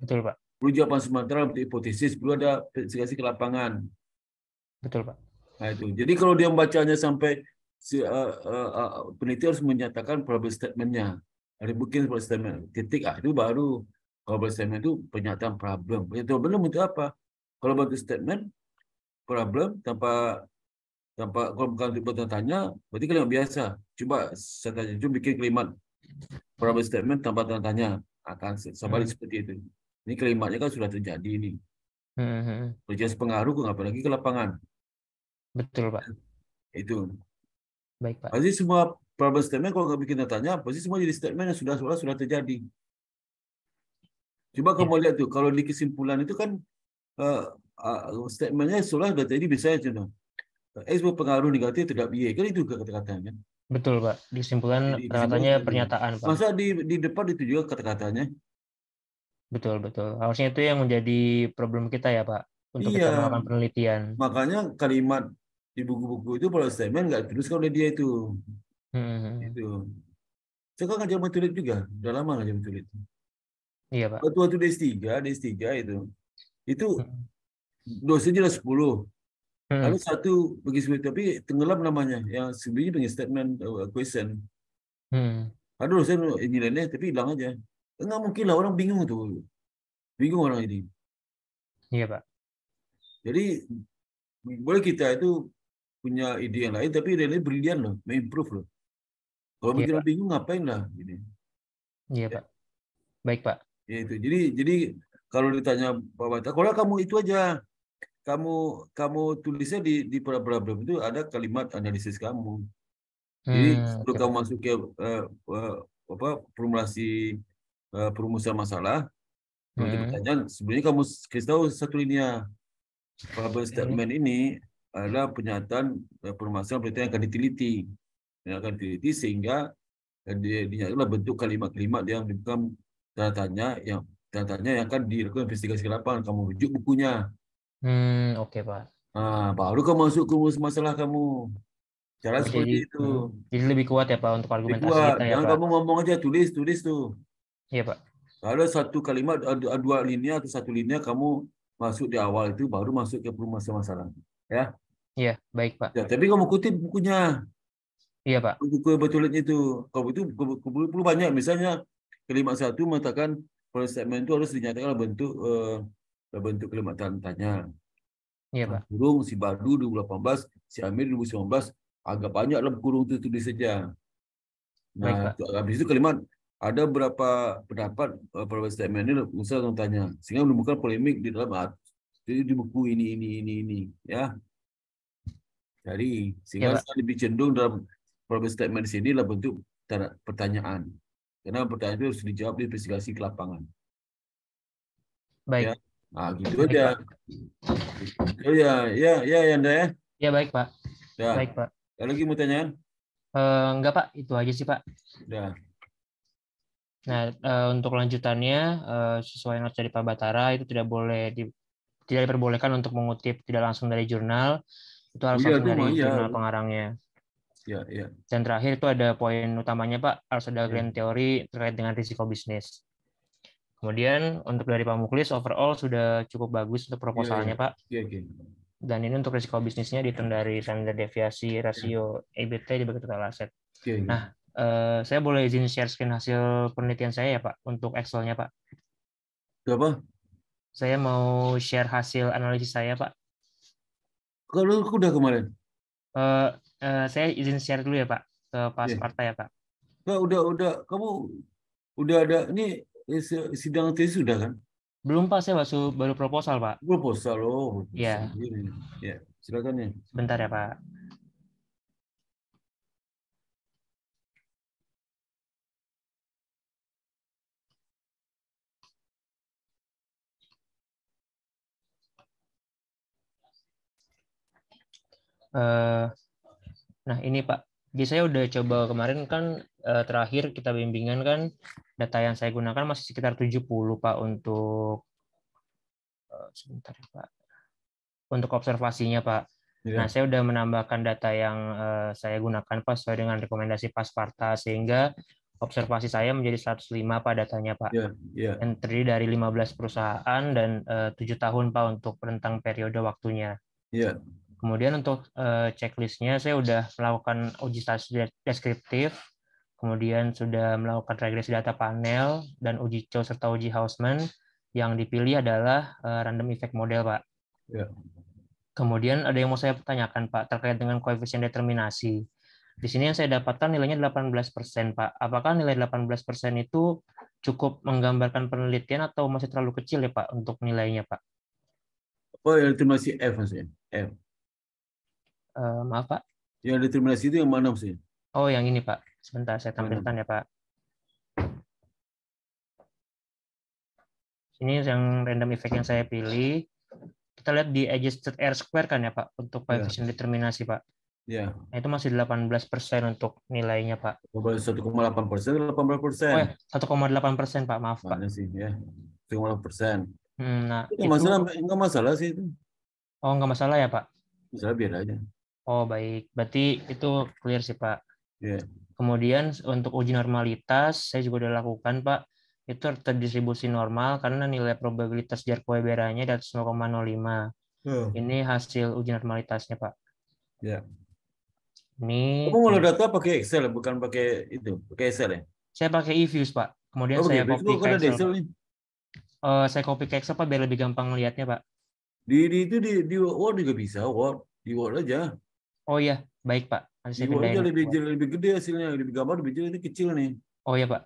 Betul, Pak. Perlu jawaban sementara untuk hipotesis, perlu ada investigasi ke lapangan. Betul, Pak. Nah, itu. Jadi kalau dia membacanya sampai si, uh, eh, uh, eh, uh, eh, peneliti harus menyatakan problem statementnya. Ada mungkin problem statement titik ah, itu baru problem statement itu penyataan problem. Pernyataan problem itu apa? Kalau bentuk statement problem tanpa tanpa kalau bukan bertanya berarti kalian biasa. Coba saya tanya, jom bikin kalimat problem statement tanpa tanya tanya akan sebalik hmm. seperti itu. Ini kalimatnya kan sudah terjadi ini. Hmm. Berjelas hmm, hmm. pengaruh apalagi ke lapangan. Betul pak. Itu. Baik pak. Pasti semua problem statement kalau nggak bikin tanya pasti semua jadi statement yang sudah sudah sudah terjadi. Coba ya. kamu lihat tuh kalau di kesimpulan itu kan uh, uh, statementnya sudah sudah terjadi biasanya contoh Eh, sebuah pengaruh negatif terhadap Y. Kan itu juga kata-katanya. Kan? Betul, Pak. disimpulkan katanya pernyataan, Pak. Masa di, di depan itu juga kata-katanya? Betul, betul. Harusnya itu yang menjadi problem kita ya, Pak. Untuk iya. kita melakukan penelitian. Makanya kalimat di buku-buku itu kalau statement nggak dituliskan kalau dia itu. Hmm. Itu. Sekarang ngajar kan menulis juga. Udah lama ngajar menulis. Iya, Pak. Waktu waktu DS3, DS3 itu. Itu dosennya jelas 10. Hmm. Ada satu bagi sebuah tapi tenggelam namanya yang sebenarnya punya statement uh, question. Hmm. Ada dosen nilainya tapi hilang aja. Enggak mungkin lah orang bingung tu. Bingung orang ini. Iya pak. Jadi boleh kita itu punya ide yang lain tapi ini brilian loh, improve loh. Kalau ya, orang bingung ngapain lah ini. Iya pak. Baik pak. Ya itu. Jadi jadi kalau ditanya Pak Bata, kalau kamu itu aja kamu kamu tulisnya di di problem itu ada kalimat analisis kamu. Jadi hmm, okay. kamu masuk ke uh, uh, apa formulasi uh, perumusan masalah, hmm. pertanyaan sebenarnya kamu kasih tahu satu linia problem hmm. statement hmm. ini adalah pernyataan uh, permasalahan pertanyaan yang akan diteliti, yang akan diteliti sehingga dia adalah bentuk kalimat-kalimat yang bukan datanya tanya yang datanya tanya yang akan dilakukan investigasi ke lapangan kamu rujuk bukunya Hmm, oke okay, Pak. Ah baru kamu masuk ke masalah kamu. Cara oh, seperti itu. Hmm, jadi lebih kuat ya Pak untuk argumentasi lebih kuat. ya Jangan kamu ngomong aja tulis tulis tuh. Iya Pak. Kalau satu kalimat eh, dua linia atau satu linia kamu masuk di awal itu baru masuk ke permasalahan masalah. Ya. Iya, baik Pak. Ya, tapi kamu kutip bukunya. Iya Pak. Buku betulin itu. Kalau itu perlu banyak misalnya kalimat satu mengatakan statement itu harus dinyatakan bentuk uh, bentuk kalimat tanya. Iya, Pak. Kurung si Badu 2018, si Amir 2019, agak banyak dalam kurung itu tulis saja. Nah, Baik, habis itu kalimat ada berapa pendapat Prof. statement ini Musa untuk tanya sehingga menemukan polemik di dalam jadi di buku ini ini ini ini ya jadi sehingga ya, saya lebih cenderung dalam problem statement sini adalah bentuk pertanyaan karena pertanyaan itu harus dijawab di investigasi ke lapangan baik ya. Nah, gitu baik, aja. Pak. Oh iya, iya, iya, ya, ya, ya, anda ya. Ya baik Pak. Ya. Baik Pak. Ada lagi mau tanyaan? Uh, eh, enggak Pak, itu aja sih Pak. Ya. Nah, uh, untuk lanjutannya uh, sesuai yang dari Pak Batara itu tidak boleh di, tidak diperbolehkan untuk mengutip tidak langsung dari jurnal itu harus oh, iya, dari iya. jurnal pengarangnya. Ya, ya. Dan terakhir itu ada poin utamanya Pak, harus ada grand ya. teori terkait dengan risiko bisnis. Kemudian untuk dari Pak Muklis overall sudah cukup bagus untuk iya, iya. proposalnya yeah, Pak. Yeah, iya. Dan ini untuk risiko bisnisnya dihitung dari standar deviasi rasio EBT dibagi total aset. Nah, eh, saya boleh izin share screen hasil penelitian saya ya Pak untuk Excel-nya Pak. Apa? Saya mau share hasil analisis saya Pak. Kalau udah kemarin? Uh, uh, saya izin share dulu ya Pak ke Pak yeah. Sparta ya Pak. Nah, udah udah kamu udah ada ini Eh, sidang tes sudah kan? Belum Pak, saya baru baru proposal Pak. Proposal, loh. Iya. Iya, silakan ya. Bentar ya Pak. Eh, nah ini Pak, jadi saya udah coba kemarin kan uh, terakhir kita bimbingan kan data yang saya gunakan masih sekitar 70 Pak untuk uh, sebentar ya, Pak. Untuk observasinya Pak. Yeah. Nah, saya sudah menambahkan data yang uh, saya gunakan Pak sesuai dengan rekomendasi Pasparta sehingga observasi saya menjadi 105 Pak datanya Pak. Yeah, yeah. Yang terdiri dari 15 perusahaan dan tujuh tahun Pak untuk rentang periode waktunya. Yeah. Kemudian untuk checklistnya saya sudah melakukan uji deskriptif kemudian sudah melakukan regresi data panel dan uji Chow serta uji Hausman yang dipilih adalah eh, random effect model, Pak. Ya. Kemudian ada yang mau saya pertanyakan, Pak, terkait dengan koefisien determinasi. Di sini yang saya dapatkan nilainya 18%, Pak. Apakah nilai 18% itu cukup menggambarkan penelitian atau masih terlalu kecil ya, Pak, untuk nilainya, Pak? Oh, yang determinasi F maksudnya? F. Uh, maaf, Pak? Yang determinasi itu yang mana maksudnya? Oh, yang ini, Pak. Sebentar saya tampilkan ya Pak. Ini yang random effect yang saya pilih. Kita lihat di adjusted R square kan ya Pak untuk iya. koefisien yeah. determinasi Pak. Ya. Nah, itu masih 18 persen untuk nilainya Pak. 1,8 persen, 18 persen. Oh, 1,8 persen Pak, maaf Pak. sih ya? 1,8 persen. Hmm, nah, itu, itu... masalah, enggak masalah sih itu. Oh, enggak masalah ya Pak? bisa biar aja. Oh, baik. Berarti itu clear sih Pak. ya Kemudian untuk uji normalitas saya juga sudah lakukan Pak. Itu terdistribusi normal karena nilai probabilitas jarak Kueberanya di atas 0,05. Hmm. Ini hasil uji normalitasnya Pak. Ya. Ini. Kamu ngelola data pakai Excel bukan pakai itu pakai Excel ya? Saya pakai eViews Pak. Kemudian oh, saya copy oh, ke Excel. Excel Uh, saya copy ke Excel Pak biar lebih gampang melihatnya Pak. Di, di itu di di Word juga bisa Word di Word aja. Oh iya, baik pak Nanti saya aja lebih, lebih, lebih gede hasilnya lebih gambar lebih kecil ini kecil nih oh ya pak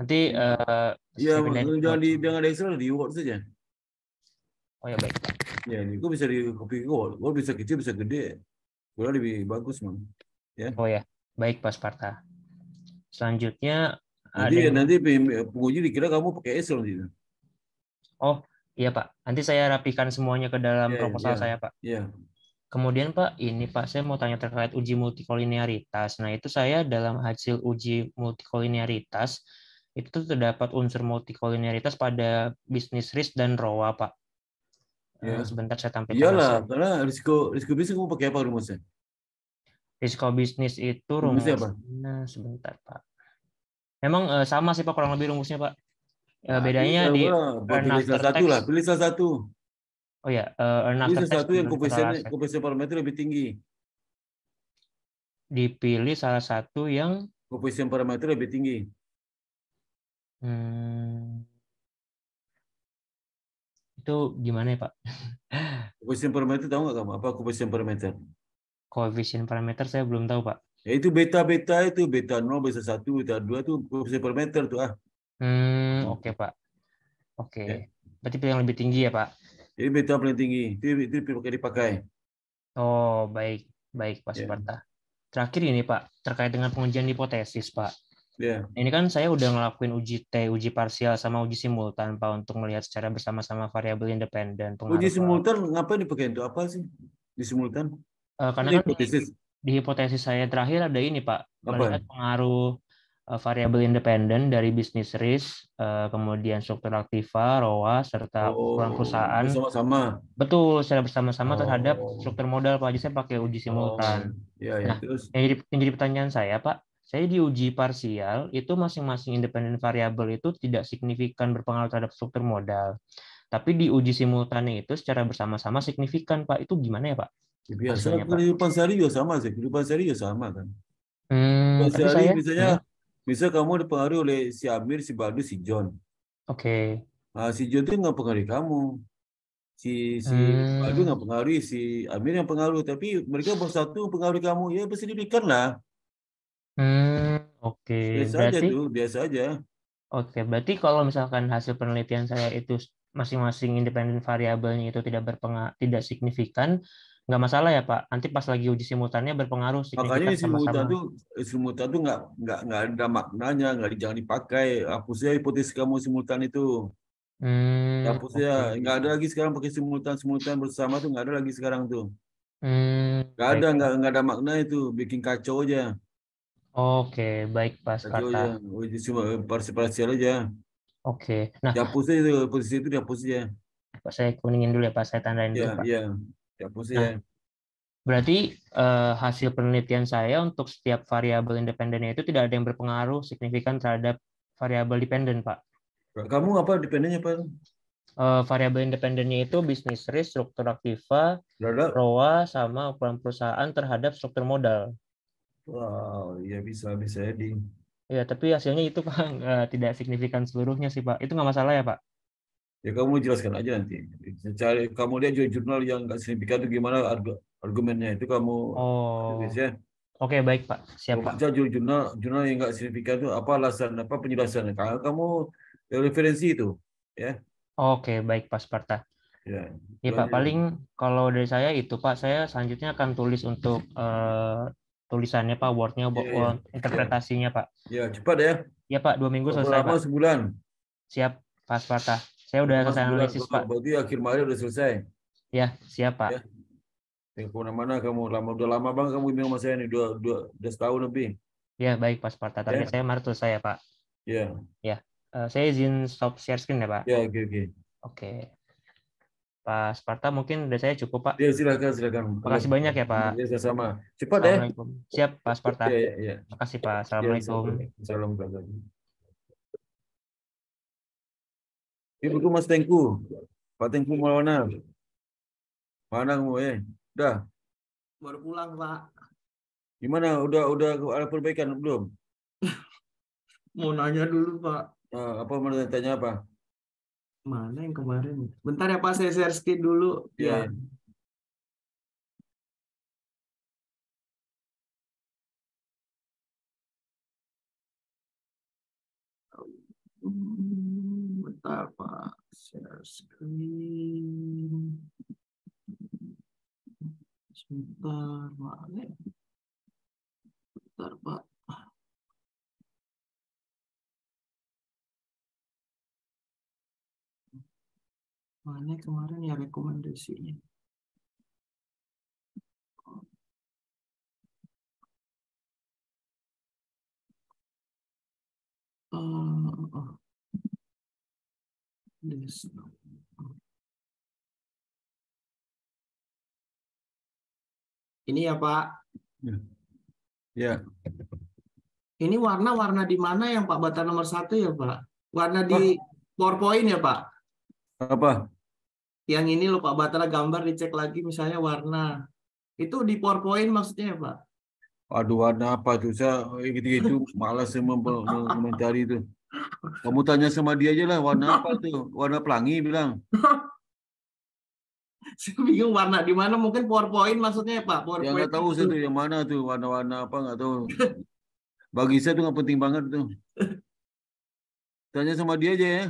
nanti uh, ya jangan di jangan ada Excel di Word saja oh ya baik pak ya ini gua bisa di copy Word oh, Word bisa kecil bisa gede gua lebih bagus man. ya oh ya baik pak Sparta selanjutnya nanti ada... nanti penguji dikira kamu pakai Excel gitu oh iya pak nanti saya rapikan semuanya ke dalam yeah, proposal yeah. saya pak iya yeah. Kemudian Pak, ini Pak, saya mau tanya terkait uji multikolinearitas. Nah, itu saya dalam hasil uji multikolinearitas itu terdapat unsur multikolinearitas pada bisnis risk dan ROA, Pak. Ya. Sebentar saya tampilkan. Iyalah, karena risiko risiko bisnis kamu pakai apa rumusnya? Risiko bisnis itu rumusnya, apa? Nah, sebentar, Pak. Memang eh, sama sih Pak kurang lebih rumusnya, Pak. Eh, nah, bedanya nah, di pilih salah satu lah, pilih salah satu. Oh ya, uh, earn after tax. yang koefisien koefisien parameter lebih tinggi. Dipilih salah satu yang koefisien parameter lebih tinggi. Hmm. Itu gimana ya, Pak? <laughs> Koefisien parameter tahu nggak kamu? Apa koefisien parameter? Koefisien parameter saya belum tahu, Pak. Ya itu beta-beta itu beta 0, beta 1, beta 2 itu koefisien parameter tuh ah. Hmm, oke, okay, Pak. Oke. Okay. Ya. Berarti yang lebih tinggi ya, Pak? Jadi beta paling tinggi itu itu dipakai. Oh baik baik Pak yeah. Sparta. Terakhir ini Pak terkait dengan pengujian hipotesis Pak. Yeah. Ini kan saya udah ngelakuin uji T, uji parsial sama uji simultan Pak untuk melihat secara bersama-sama variabel independen. Uji simultan ngapain dipakai itu apa sih eh, kan di simultan? Uh, karena kan hipotesis. Di, di hipotesis saya terakhir ada ini Pak apa? melihat pengaruh Eh, variabel independen dari bisnis risk, eh, kemudian struktur aktiva, ROA, serta ukuran oh, perusahaan. sama sama Betul, secara bersama-sama oh. terhadap struktur modal Pak Haji saya pakai uji oh, simultan. Oh. Ya, ya. Nah, Terus. Yang, jadi, yang jadi pertanyaan saya Pak, saya di uji parsial itu masing-masing independen variabel itu tidak signifikan berpengaruh terhadap struktur modal. Tapi di uji simultan itu secara bersama-sama signifikan Pak. Itu gimana ya Pak? Biasanya kehidupan sehari juga sama sih. Kehidupan sehari juga sama kan. Hmm, sehari saya, misalnya hmm? Misal kamu dipengaruhi oleh si Amir, si Badu, si John. Oke. Okay. Nah, si John itu nggak pengaruhi kamu. Si si hmm. Badu nggak pengaruhi, si Amir yang pengaruh. Tapi mereka bersatu pengaruhi kamu. Ya pasti diberikan lah. Hmm, oke. Okay. Biasa berarti, aja tuh, biasa aja. Oke, okay. berarti kalau misalkan hasil penelitian saya itu masing-masing independen variabelnya itu tidak berpengaruh, tidak signifikan, nggak masalah ya Pak. Nanti pas lagi uji simultannya berpengaruh sih Makanya uji simultan itu simultan itu nggak nggak nggak ada maknanya, nggak jangan dipakai. Hapus ya hipotesis kamu simultan itu. Hmm, Hapus ya, okay. nggak ada lagi sekarang pakai simultan simultan bersama tuh nggak ada lagi sekarang tuh. Hmm, nggak ada nggak nggak ada makna itu, bikin kacau aja. Oke, okay, baik Pak Skarta. Uji parsial aja. Oke. Okay. Nah, dihapus itu posisi itu dihapus aja. Pak saya kuningin dulu ya Pak, saya tandain ya, dulu iya, Pak. Iya dihapusin. Nah, iya. berarti uh, hasil penelitian saya untuk setiap variabel independennya itu tidak ada yang berpengaruh signifikan terhadap variabel dependen, Pak. Kamu apa dependennya, Pak? Uh, variabel independennya itu bisnis risk, struktur aktiva, ROA, sama ukuran perusahaan terhadap struktur modal. Wow, ya bisa bisa jadi. Ya, tapi hasilnya itu Pak uh, tidak signifikan seluruhnya sih Pak. Itu nggak masalah ya Pak? Ya kamu jelaskan aja nanti. Cari kamu lihat jurnal yang nggak signifikan itu gimana argumennya itu kamu oh. tulis ya. Oke okay, baik pak. Siap pak. Baca jurnal jurnal yang nggak signifikan itu apa alasan apa penjelasannya? Kalau kamu ya, referensi itu ya. Oke okay, baik pak Sparta. Ya, ya Pak, paling kalau dari saya itu Pak, saya selanjutnya akan tulis untuk uh, tulisannya Pak, wordnya, ya, ya. interpretasinya Pak. Ya cepat ya. Ya Pak, dua minggu selesai. Lama Pak. sebulan. Siap, Pak Sparta. Saya udah selesai analisis, Pak. Berarti akhir Maret udah selesai. Ya, siap, Pak. Ya. Yang kemana-mana kamu lama udah lama bang kamu bimbing sama saya nih dua dua dua setahun lebih. Ya baik Pak Sparta. Target ya. saya Maret selesai ya Pak. Ya. Ya. Uh, saya izin stop share screen ya Pak. Ya oke okay, oke. Okay. Oke. Pak Sparta mungkin dari saya cukup Pak. Ya silakan silakan. Makasih banyak ya Pak. Ya sama. Cepat ya. Siap Pak Sparta. Ya, ya, ya. Makasih Pak. Assalamualaikum. Ya, Assalamualaikum. Ibu mas tengku. Pak Tengku mau mana? Mana kamu eh? Dah. Baru pulang, Pak. Gimana? Udah udah ada perbaikan belum? <laughs> mau nanya dulu, Pak. Nah, apa mau tanya apa? Mana yang kemarin? Bentar ya Pak, saya share screen dulu. Iya. Yeah. Ya. apa share screen sebentar pak sebentar pak mana kemarin ya rekomendasinya Uh, oh, oh. Ini ya Pak. Ya. Ini warna-warna di mana yang Pak Bata nomor satu ya Pak? Warna di PowerPoint ya Pak? Apa? Yang ini loh Pak Batara gambar dicek lagi misalnya warna. Itu di PowerPoint maksudnya ya Pak? Aduh warna apa tuh? Saya gitu-gitu malas <laughs> mencari itu. Kamu tanya sama dia aja lah warna apa tuh? Warna pelangi bilang. <laughs> saya bingung warna di mana mungkin PowerPoint maksudnya Pak. Ya, PowerPoint. yang nggak tahu saya tuh yang mana tuh warna-warna apa nggak tahu. <laughs> Bagi saya tuh nggak penting banget tuh. <laughs> Tanya sama dia aja ya.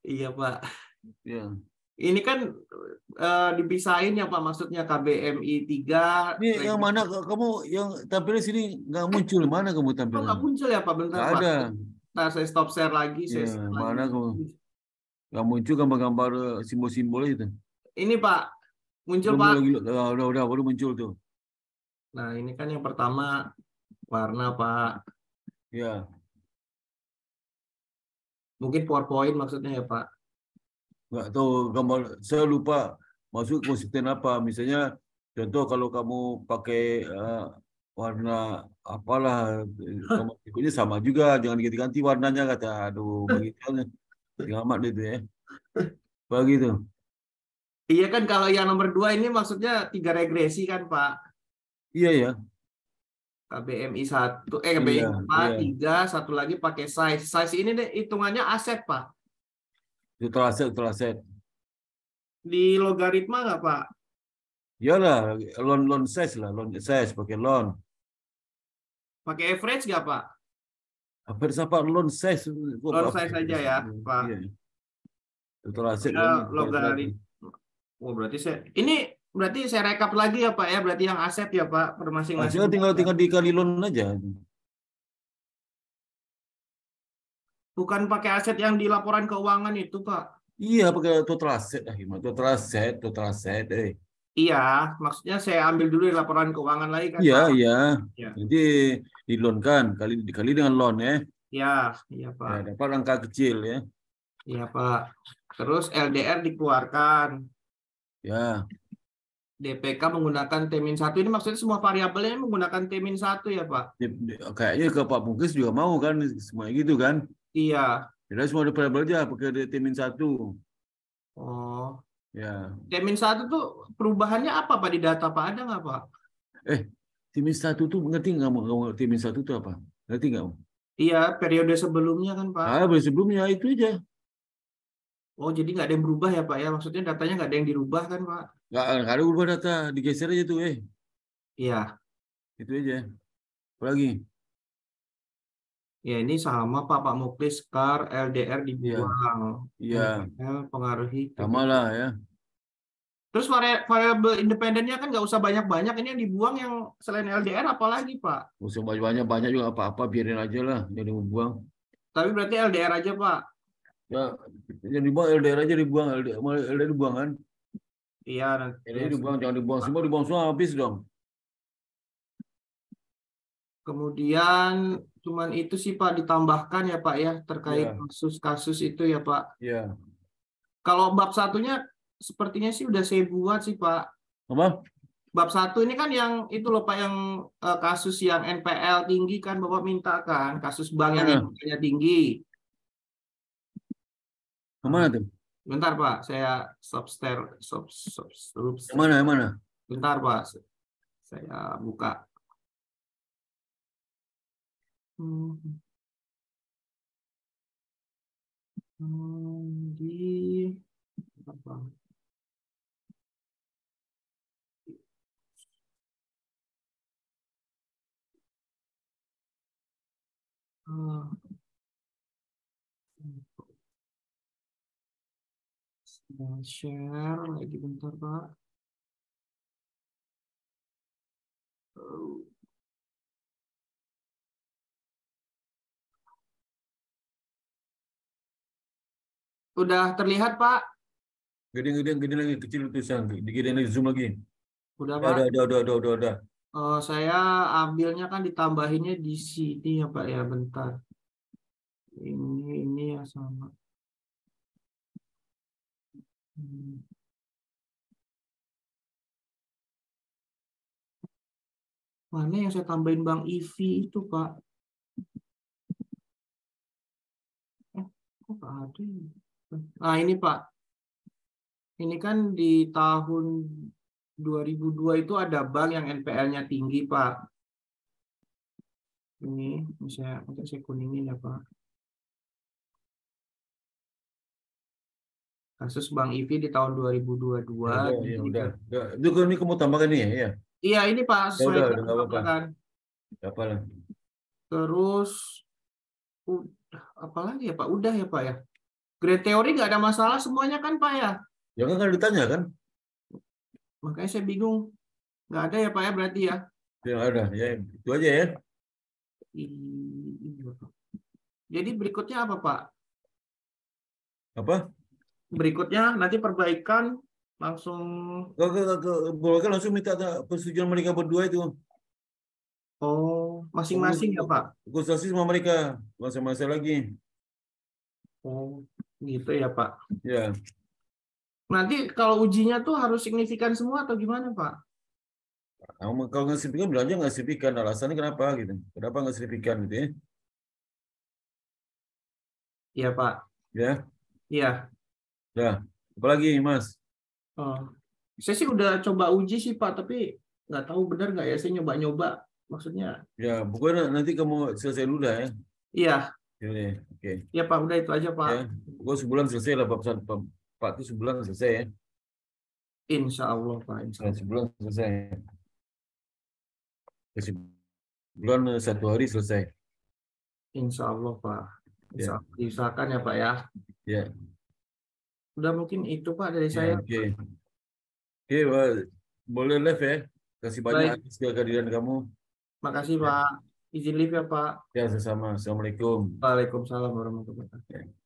iya Pak. Ya. Ini kan uh, dipisahin ya Pak maksudnya KBMI 3. Ini yang mana kamu yang tampil di sini nggak muncul mana kamu tampil? Nggak muncul ya Pak bentar Pak. Ada. Nah, saya stop share lagi. Saya ya, share mana lagi. kamu? Nggak muncul gambar-gambar eh, simbol-simbol itu. Ini Pak muncul belum, Pak. Udah, udah, udah baru muncul tuh. Nah ini kan yang pertama warna Pak. Ya. Mungkin PowerPoint maksudnya ya Pak nggak tahu kamu saya lupa masuk konsisten apa misalnya contoh kalau kamu pakai uh, warna apalah ini sama juga jangan ganti-ganti warnanya kata aduh begitu amat itu ya begitu iya kan kalau yang nomor dua ini maksudnya tiga regresi kan pak iya ya KBMI satu eh KBMI iya, empat iya. tiga satu lagi pakai size size ini deh hitungannya aset pak Utilase, utilase. Di logaritma nggak, Pak? Ya lah, loan loan size lah, loan size pakai loan. Pakai average nggak, Pak? yang sama loan size. Loan size saja ya, Pak. Iya. Utilase. Ya, logaritma. Oh, berarti saya ini berarti saya rekap lagi ya Pak ya, berarti yang aset ya Pak per masing-masing. Tinggal tinggal dikali loan aja. Bukan pakai aset yang di laporan keuangan itu, Pak. Iya, pakai total aset. Ah, total aset, total aset. Eh. Iya, maksudnya saya ambil dulu di laporan keuangan lagi kan. Iya, Pak? iya. Ya. Jadi dilon kan, kali dikali dengan loan ya. Iya, iya Pak. Ya, dapat angka kecil ya. Iya Pak. Terus LDR dikeluarkan. Ya. DPK menggunakan T-1. Ini maksudnya semua variabelnya menggunakan T-1 ya Pak? Kayaknya ke Pak Mungkis juga mau kan, semuanya gitu kan? Iya. Kita semua udah pada belajar pakai timin satu. Oh. Ya. Timin satu tuh perubahannya apa Pak di data Pak? Ada nggak Pak? Eh, timin satu tuh ngerti nggak kamu t satu tuh apa? Ngerti nggak kamu? Iya, periode sebelumnya kan Pak. Ah, periode sebelumnya itu aja. Oh, jadi nggak ada yang berubah ya Pak ya? Maksudnya datanya nggak ada yang dirubah kan Pak? Nggak, nggak ada berubah data, digeser aja tuh eh. Iya. Itu aja. Apa lagi? Ya ini sama Pak Pak Muklis kar LDR dibuang. Iya. Yeah. Pengaruhi. Sama lah ya. Terus variabel independennya kan nggak usah banyak-banyak. Ini yang dibuang yang selain LDR apalagi Pak? usah banyak-banyak, banyak juga apa-apa biarin aja lah jadi dibuang. Tapi berarti LDR aja Pak? Ya, jadi dibuang LDR aja dibuang LDR, LDR dibuang kan? Iya. LDR dibuang, jangan dibuang semua, dibuang semua habis dong. Kemudian Cuman itu sih Pak ditambahkan ya Pak ya terkait iya. kasus-kasus itu ya Pak. Iya. Kalau bab satunya sepertinya sih udah saya buat sih Pak. Apa? Bab satu ini kan yang itu loh Pak yang uh, kasus yang NPL tinggi kan Bapak minta kan kasus bank yang iya. NPL-nya tinggi. Kemana tuh? Bentar Pak, saya stop sub sub stop, Bentar Pak, saya buka um di apa Saya share lagi bentar Pak. Oh. Udah terlihat, Pak? Gede, gede, gede lagi, kecil itu sang. digede lagi, zoom lagi. Eh, udah, Pak? Udah, udah, udah, udah, udah. udah. Eh, oh, saya ambilnya kan ditambahinnya di sini ya Pak ya, bentar. Ini ini ya sama. Hmm. Mana yang saya tambahin Bang Ivi itu Pak? Eh, kok ada ini? Ya? Nah, ini Pak. Ini kan di tahun 2002 itu ada bank yang NPL-nya tinggi, Pak. Ini bisa untuk saya kuningin ya, Pak. Kasus Bank IV di tahun 2022. Ya, ya, udah. Kan udah. Itu kan ini kamu tambahkan nih ya? Iya, ini Pak. Ya, udah, udah, apa-apa. apa-apa. Terus, apalagi ya Pak? Udah ya Pak ya? Grade teori nggak ada masalah semuanya kan Pak ya? Ya kan kalau ditanya kan. Makanya saya bingung. Nggak ada ya Pak ya berarti ya? Ya ada, ya itu aja ya. Iya, Jadi berikutnya apa Pak? Apa? Berikutnya nanti perbaikan langsung. Boleh langsung minta persetujuan mereka berdua itu. Oh, masing-masing ya Pak? Konsultasi sama mereka, masa-masa lagi. Oh, Gitu ya Pak. Ya. Nanti kalau ujinya tuh harus signifikan semua atau gimana Pak? Kalau nggak signifikan belajar nggak signifikan. Alasannya kenapa gitu? Kenapa nggak signifikan gitu ya? Iya Pak. Ya. Iya. Ya. Apalagi Mas? Oh. Saya sih udah coba uji sih Pak, tapi nggak tahu benar nggak ya saya nyoba-nyoba maksudnya. Ya, bukan nanti kamu selesai dulu ya. Iya oke. Okay. Ya Pak, udah itu aja Pak. Ya, gue sebulan selesai lah Pak, Pak, Pak itu sebulan selesai ya. Insya Allah Pak, Insya nah, Allah. Sebulan selesai. Ya, sebulan eh, satu hari selesai. Insya Allah Pak. Ya. Insya Ya. Diusahakan ya Pak ya. Ya. Udah mungkin itu Pak dari ya, saya. Oke. Okay. Oke, okay, well, boleh live ya. Kasih banyak atas kehadiran kamu. Makasih ya. Pak. Izin live ya Pak. Ya, sesama. Assalamualaikum. Waalaikumsalam warahmatullahi wabarakatuh. Ya.